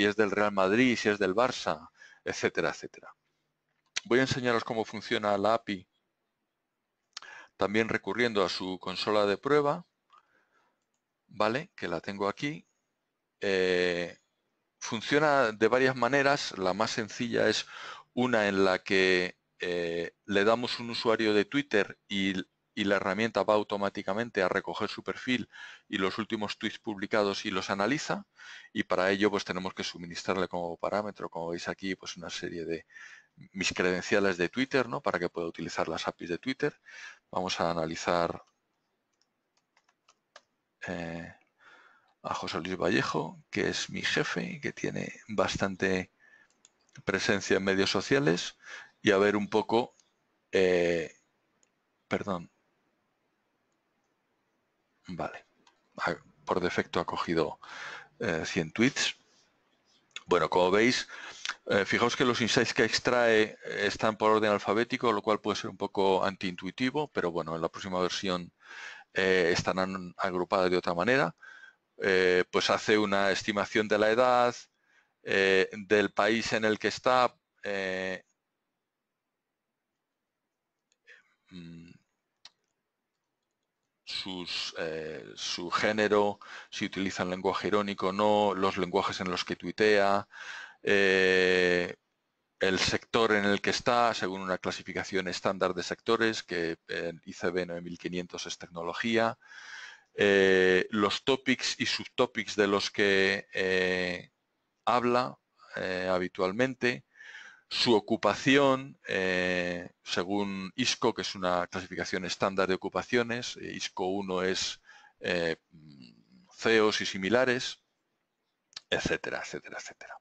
es del Real Madrid, si es del Barça, etcétera, etcétera. Voy a enseñaros cómo funciona la API también recurriendo a su consola de prueba ¿vale? Que la tengo aquí. Eh, funciona de varias maneras. La más sencilla es una en la que eh, le damos un usuario de Twitter y, la herramienta va automáticamente a recoger su perfil y los últimos tweets publicados y los analiza. Y para ello pues tenemos que suministrarle como parámetro, como veis aquí, pues una serie de mis credenciales de Twitter, ¿no? Para que pueda utilizar las APIs de Twitter. Vamos a analizar eh, a José Luis Vallejo, que es mi jefe y que tiene bastante presencia en medios sociales, y a ver un poco, eh, perdón, vale, por defecto ha cogido 100 eh, tweets. Bueno, como veis, fijaos que los insights que extrae están por orden alfabético, lo cual puede ser un poco antiintuitivo, pero bueno, en la próxima versión eh, estarán agrupadas de otra manera, eh, pues hace una estimación de la edad, eh, del país en el que está, su género, si utilizan lenguaje irónico o no, los lenguajes en los que tuitea, el sector en el que está, según una clasificación estándar de sectores, que en ICB 9500 es tecnología, eh, los topics y subtopics de los que eh, habla eh, habitualmente, su ocupación, según ISCO, que es una clasificación estándar de ocupaciones, ISCO 1 es CEOs y similares, etcétera, etcétera, etcétera.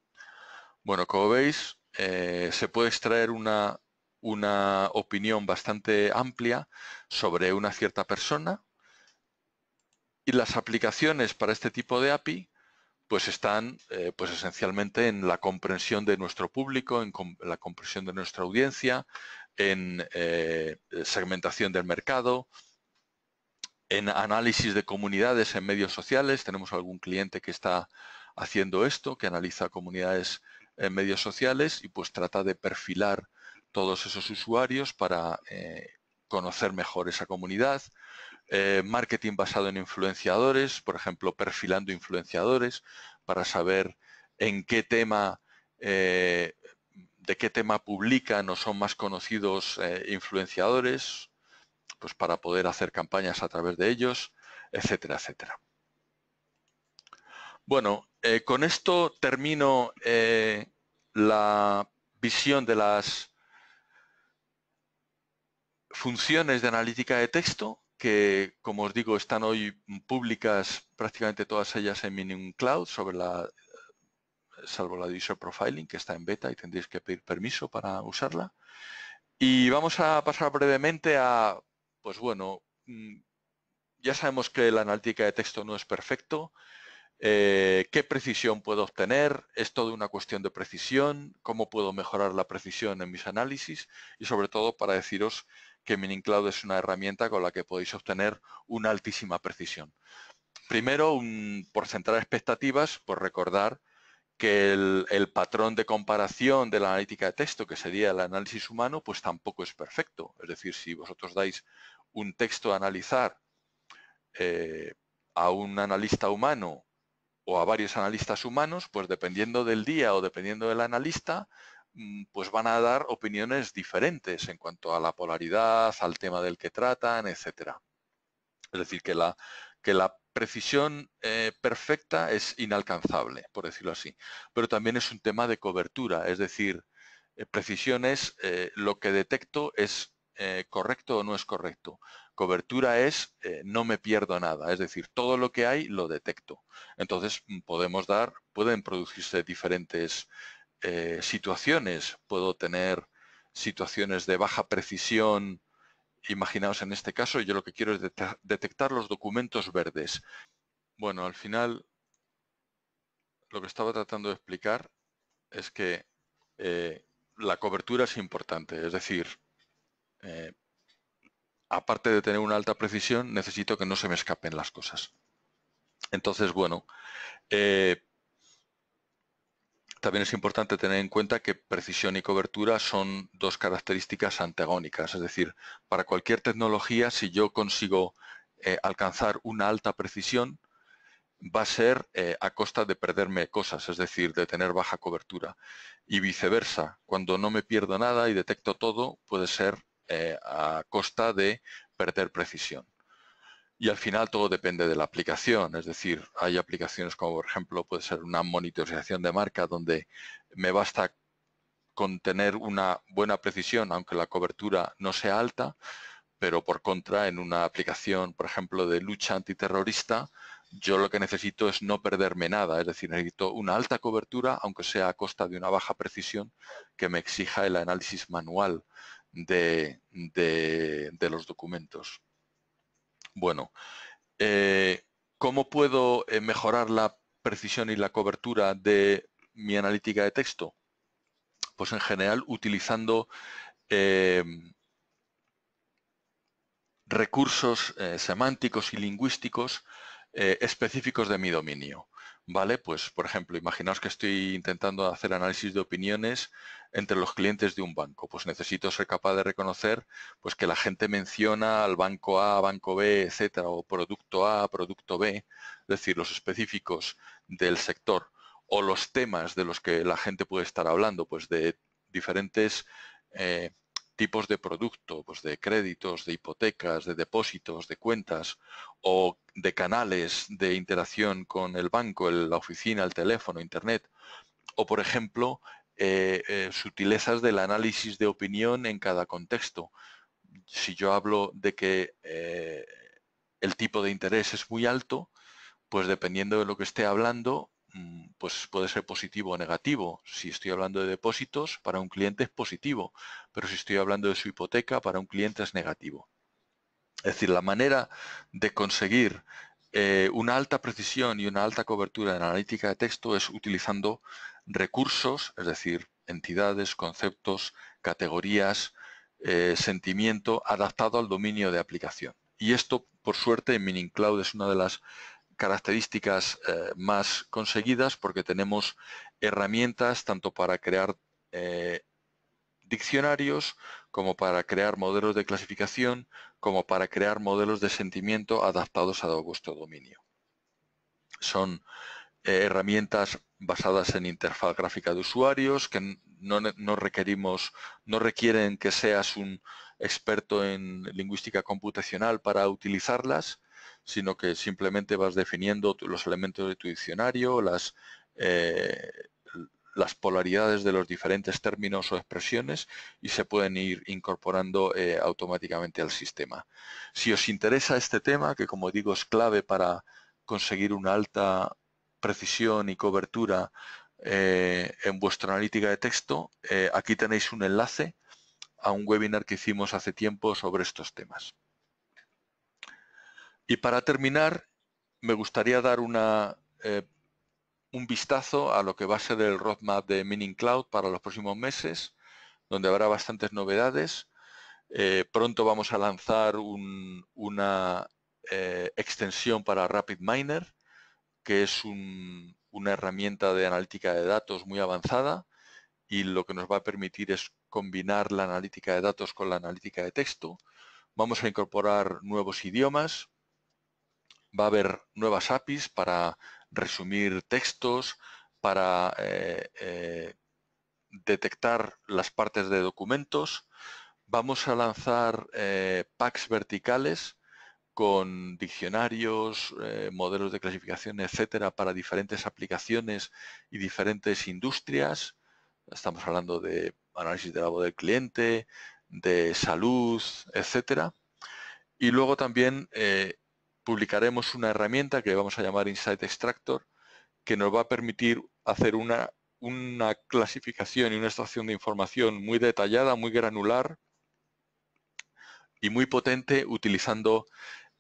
Bueno, como veis, eh, se puede extraer una, opinión bastante amplia sobre una cierta persona y las aplicaciones para este tipo de API pues están eh, pues esencialmente en la comprensión de nuestro público, en la comprensión de nuestra audiencia, en eh, segmentación del mercado, en análisis de comunidades en medios sociales. Tenemos algún cliente que está haciendo esto, que analiza comunidades en medios sociales y pues trata de perfilar todos esos usuarios para eh, conocer mejor esa comunidad. Eh, marketing basado en influenciadores, por ejemplo, perfilando influenciadores para saber en qué tema, eh, de qué tema publican o son más conocidos influenciadores, pues para poder hacer campañas a través de ellos, etcétera, etcétera. Bueno, eh, con esto termino eh, la visión de las funciones de analítica de texto, que como os digo están hoy públicas prácticamente todas ellas en Minimum Cloud, sobre la, salvo la User Profiling que está en beta y tendréis que pedir permiso para usarla. Y vamos a pasar brevemente a, pues bueno, mm, ya sabemos que la analítica de texto no es perfecto, eh, qué precisión puedo obtener, es todo una cuestión de precisión, cómo puedo mejorar la precisión en mis análisis y sobre todo para deciros que Mining es una herramienta con la que podéis obtener una altísima precisión. Primero, por centrar expectativas, por recordar que el, patrón de comparación de la analítica de texto, que sería el análisis humano, pues tampoco es perfecto. Es decir, si vosotros dais un texto a analizar eh, a un analista humano o a varios analistas humanos, pues dependiendo del día o dependiendo del analista, mm, pues van a dar opiniones diferentes en cuanto a la polaridad, al tema del que tratan, etcétera. Es decir, que la, que la precisión eh, perfecta es inalcanzable, por decirlo así. Pero también es un tema de cobertura, es decir, eh, precisión es eh, lo que detecto es correcto o no es correcto. Cobertura es eh, no me pierdo nada, es decir, todo lo que hay lo detecto. Entonces mm, podemos dar, pueden producirse diferentes eh, situaciones. Puedo tener situaciones de baja precisión. Imaginaos en este caso, yo lo que quiero es detectar los documentos verdes. Bueno, al final lo que estaba tratando de explicar es que eh, la cobertura es importante, es decir, aparte de tener una alta precisión, necesito que no se me escapen las cosas. Entonces, bueno, eh, también es importante tener en cuenta que precisión y cobertura son dos características antagónicas. Es decir, para cualquier tecnología, si yo consigo eh, alcanzar una alta precisión, va a ser eh, a costa de perderme cosas, es decir, de tener baja cobertura. Y viceversa, cuando no me pierdo nada y detecto todo, puede ser eh, a costa de perder precisión. Y al final todo depende de la aplicación, es decir, hay aplicaciones como por ejemplo puede ser una monitorización de marca donde me basta con tener una buena precisión aunque la cobertura no sea alta, pero por contra en una aplicación por ejemplo de lucha antiterrorista yo lo que necesito es no perderme nada, es decir, necesito una alta cobertura aunque sea a costa de una baja precisión que me exija el análisis manual de, los documentos. Bueno, eh, ¿cómo puedo eh, mejorar la precisión y la cobertura de mi analítica de texto? Pues en general utilizando eh, recursos semánticos y lingüísticos específicos de mi dominio. ¿vale? Pues, por ejemplo, imaginaos que estoy intentando hacer análisis de opiniones entre los clientes de un banco. Pues necesito ser capaz de reconocer pues, que la gente menciona al banco A, banco B, etcétera, o producto A, producto B, es decir, los específicos del sector o los temas de los que la gente puede estar hablando, pues de diferentes eh, tipos de producto, pues de créditos, de hipotecas, de depósitos, de cuentas o de canales de interacción con el banco, la oficina, el teléfono, internet. O, por ejemplo, eh, eh, sutilezas del análisis de opinión en cada contexto. Si yo hablo de que eh, el tipo de interés es muy alto, pues dependiendo de lo que esté hablando, mm, pues puede ser positivo o negativo. Si estoy hablando de depósitos, para un cliente es positivo, pero si estoy hablando de su hipoteca, para un cliente es negativo. Es decir, la manera de conseguir eh, una alta precisión y una alta cobertura en analítica de texto es utilizando recursos, es decir, entidades, conceptos, categorías, eh, sentimiento adaptado al dominio de aplicación. Y esto, por suerte, en Mining Cloud es una de las características eh, más conseguidas porque tenemos herramientas tanto para crear eh, diccionarios como para crear modelos de clasificación, como para crear modelos de sentimiento adaptados a vuestro dominio. Son eh, herramientas basadas en interfaz gráfica de usuarios que no requieren que seas un experto en lingüística computacional para utilizarlas, sino que simplemente vas definiendo los elementos de tu diccionario, eh, las, polaridades de los diferentes términos o expresiones y se pueden ir incorporando eh, automáticamente al sistema. Si os interesa este tema, que como digo es clave para conseguir una alta precisión y cobertura eh, en vuestra analítica de texto, aquí tenéis un enlace a un webinar que hicimos hace tiempo sobre estos temas. Y para terminar, me gustaría dar una, eh, un vistazo a lo que va a ser el roadmap de Mining Cloud para los próximos meses, donde habrá bastantes novedades. Eh, pronto vamos a lanzar una eh, extensión para Rapid Miner, que es una herramienta de analítica de datos muy avanzada y lo que nos va a permitir es combinar la analítica de datos con la analítica de texto. Vamos a incorporar nuevos idiomas, va a haber nuevas APIs para resumir textos, para eh, eh, detectar las partes de documentos. Vamos a lanzar eh, packs verticales con diccionarios, modelos de clasificación, etcétera, para diferentes aplicaciones y diferentes industrias. Estamos hablando de análisis de la voz del cliente, de salud, etcétera. Y luego también publicaremos una herramienta que vamos a llamar Insight Extractor, que nos va a permitir hacer una, una clasificación y una extracción de información muy detallada, muy granular y muy potente utilizando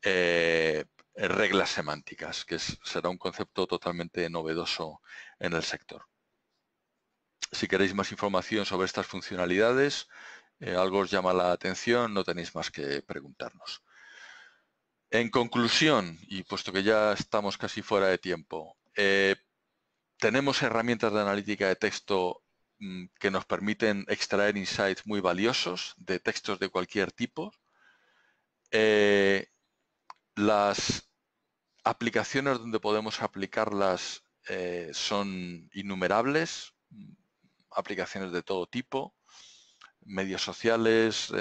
eh, reglas semánticas, que será un concepto totalmente novedoso en el sector. Si queréis más información sobre estas funcionalidades, eh, algo os llama la atención, no tenéis más que preguntarnos. En conclusión, y puesto que ya estamos casi fuera de tiempo, eh, tenemos herramientas de analítica de texto mm, que nos permiten extraer insights muy valiosos de textos de cualquier tipo. Eh, las aplicaciones donde podemos aplicarlas eh, son innumerables, mm, aplicaciones de todo tipo, medios sociales,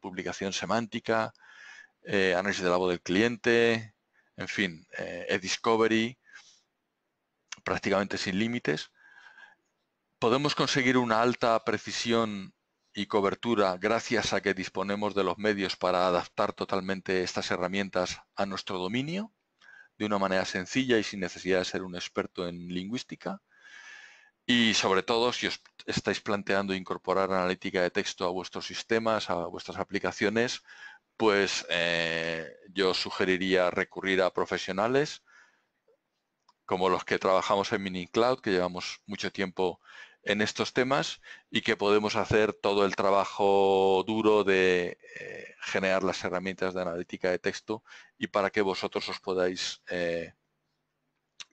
publicación semántica, eh, análisis de la voz del cliente, en fin, e-discovery, eh, prácticamente sin límites. Podemos conseguir una alta precisión y cobertura gracias a que disponemos de los medios para adaptar totalmente estas herramientas a nuestro dominio de una manera sencilla y sin necesidad de ser un experto en lingüística. Y sobre todo, si os estáis planteando incorporar analítica de texto a vuestros sistemas, a vuestras aplicaciones, pues eh, yo sugeriría recurrir a profesionales como los que trabajamos en MiniCloud, que llevamos mucho tiempo en estos temas y que podemos hacer todo el trabajo duro de eh, generar las herramientas de analítica de texto y para que vosotros os podáis eh,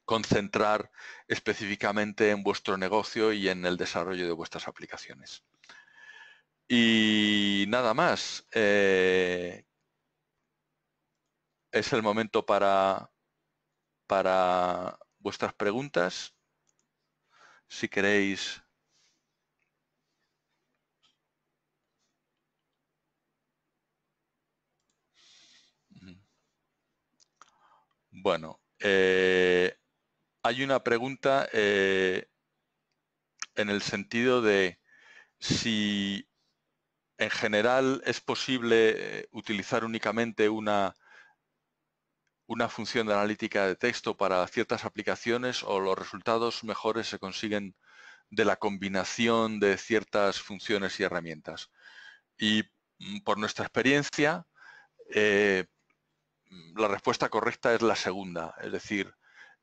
concentrar específicamente en vuestro negocio y en el desarrollo de vuestras aplicaciones. Y nada más. Eh, es el momento para, para vuestras preguntas. Si queréis... Bueno, eh, hay una pregunta eh, en el sentido de si en general es posible eh, utilizar únicamente una, una función de analítica de texto para ciertas aplicaciones o los resultados mejores se consiguen de la combinación de ciertas funciones y herramientas. Y mm, por nuestra experiencia, eh, la respuesta correcta es la segunda. Es decir,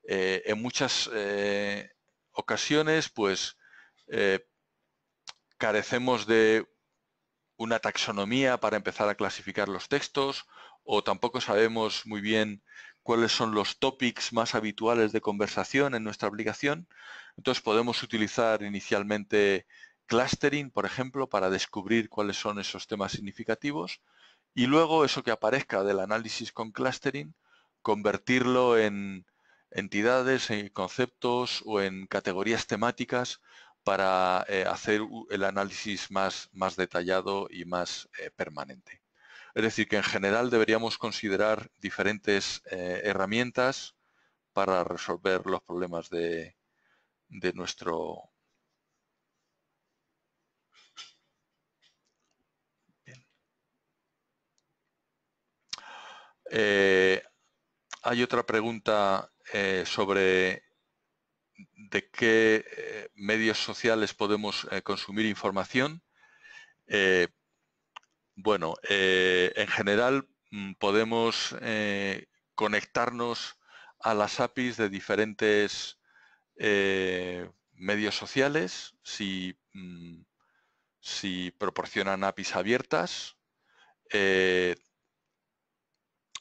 eh, en muchas ocasiones, pues carecemos de una taxonomía para empezar a clasificar los textos o tampoco sabemos muy bien cuáles son los topics más habituales de conversación en nuestra aplicación. Entonces podemos utilizar inicialmente clustering, por ejemplo, para descubrir cuáles son esos temas significativos y luego eso que aparezca del análisis con clustering, convertirlo en entidades, en conceptos o en categorías temáticas para eh, hacer el análisis más, más detallado y más eh, permanente. Es decir, que en general deberíamos considerar diferentes eh, herramientas para resolver los problemas de, nuestro... hay otra pregunta sobre de qué eh, medios sociales podemos eh, consumir información. Eh, bueno, en general mm, podemos conectarnos a las APIs de diferentes medios sociales si, mm, si, proporcionan APIs abiertas.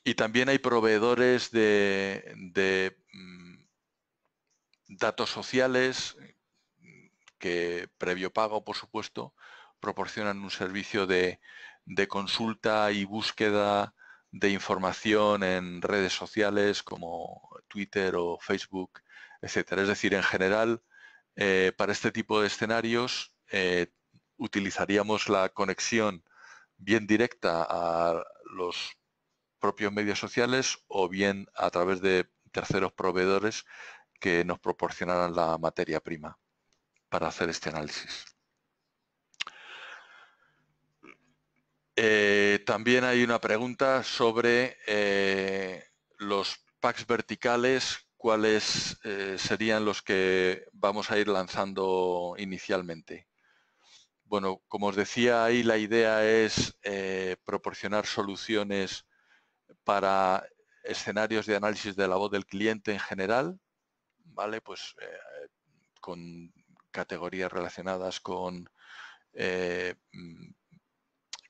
y también hay proveedores de, mm, Datos sociales que previo pago, por supuesto, proporcionan un servicio de, consulta y búsqueda de información en redes sociales como Twitter o Facebook, etcétera. Es decir, en general, eh, para este tipo de escenarios eh, utilizaríamos la conexión bien directa a los propios medios sociales o bien a través de terceros proveedores que nos proporcionaran la materia prima para hacer este análisis. Eh, también hay una pregunta sobre eh, los packs verticales, cuáles eh, serían los que vamos a ir lanzando inicialmente. Bueno, como os decía ahí, la idea es proporcionar soluciones para escenarios de análisis de la voz del cliente en general, ¿vale? Pues eh, eh, con categorías relacionadas con eh, mm,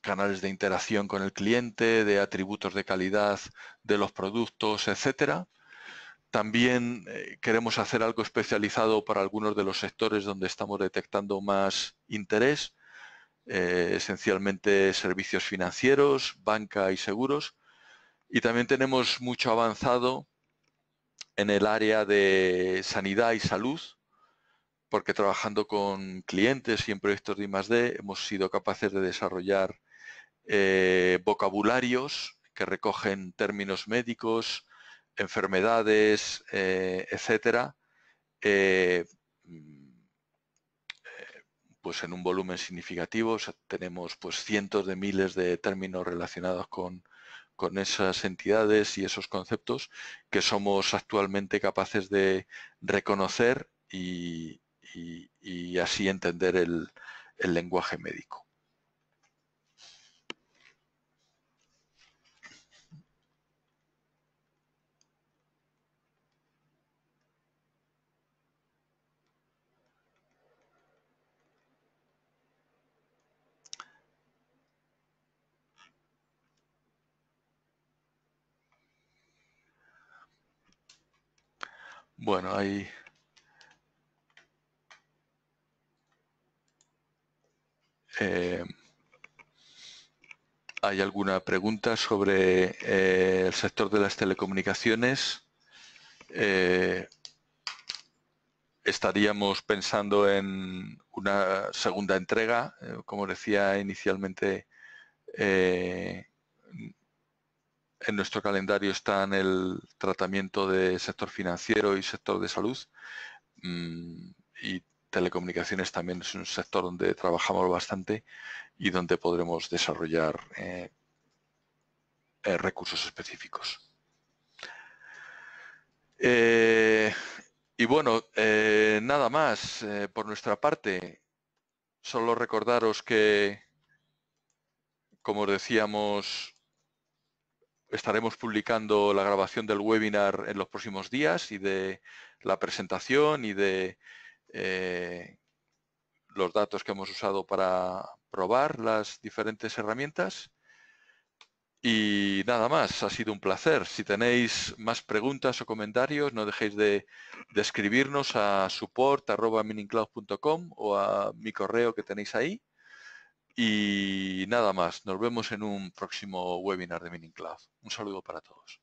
canales de interacción con el cliente, de atributos de calidad de los productos, etcétera. También queremos hacer algo especializado para algunos de los sectores donde estamos detectando más interés, esencialmente servicios financieros, banca y seguros. Y también tenemos mucho avanzado en el área de sanidad y salud, porque trabajando con clientes y en proyectos de I+.D. hemos sido capaces de desarrollar eh, vocabularios que recogen términos médicos, enfermedades, eh, etcétera, eh, mm, pues en un volumen significativo. tenemos pues cientos de miles de términos relacionados con, con esas entidades y esos conceptos que somos actualmente capaces de reconocer y, así entender el lenguaje médico. Bueno, eh, ¿Hay alguna pregunta sobre eh, el sector de las telecomunicaciones? Eh, estaríamos pensando en una segunda entrega, como decía inicialmente en nuestro calendario están el tratamiento de sector financiero y sector de salud. Mm, y telecomunicaciones también es un sector donde trabajamos bastante y donde podremos desarrollar eh, eh, recursos específicos. Eh, y bueno, nada más por nuestra parte. Solo recordaros que, como decíamos, estaremos publicando la grabación del webinar en los próximos días y de la presentación y de eh, los datos que hemos usado para probar las diferentes herramientas. Y nada más, ha sido un placer. Si tenéis más preguntas o comentarios, no dejéis de, escribirnos a support.miningcloud.com o a mi correo que tenéis ahí. Y nada más, nos vemos en un próximo webinar de Mining Club. Un saludo para todos.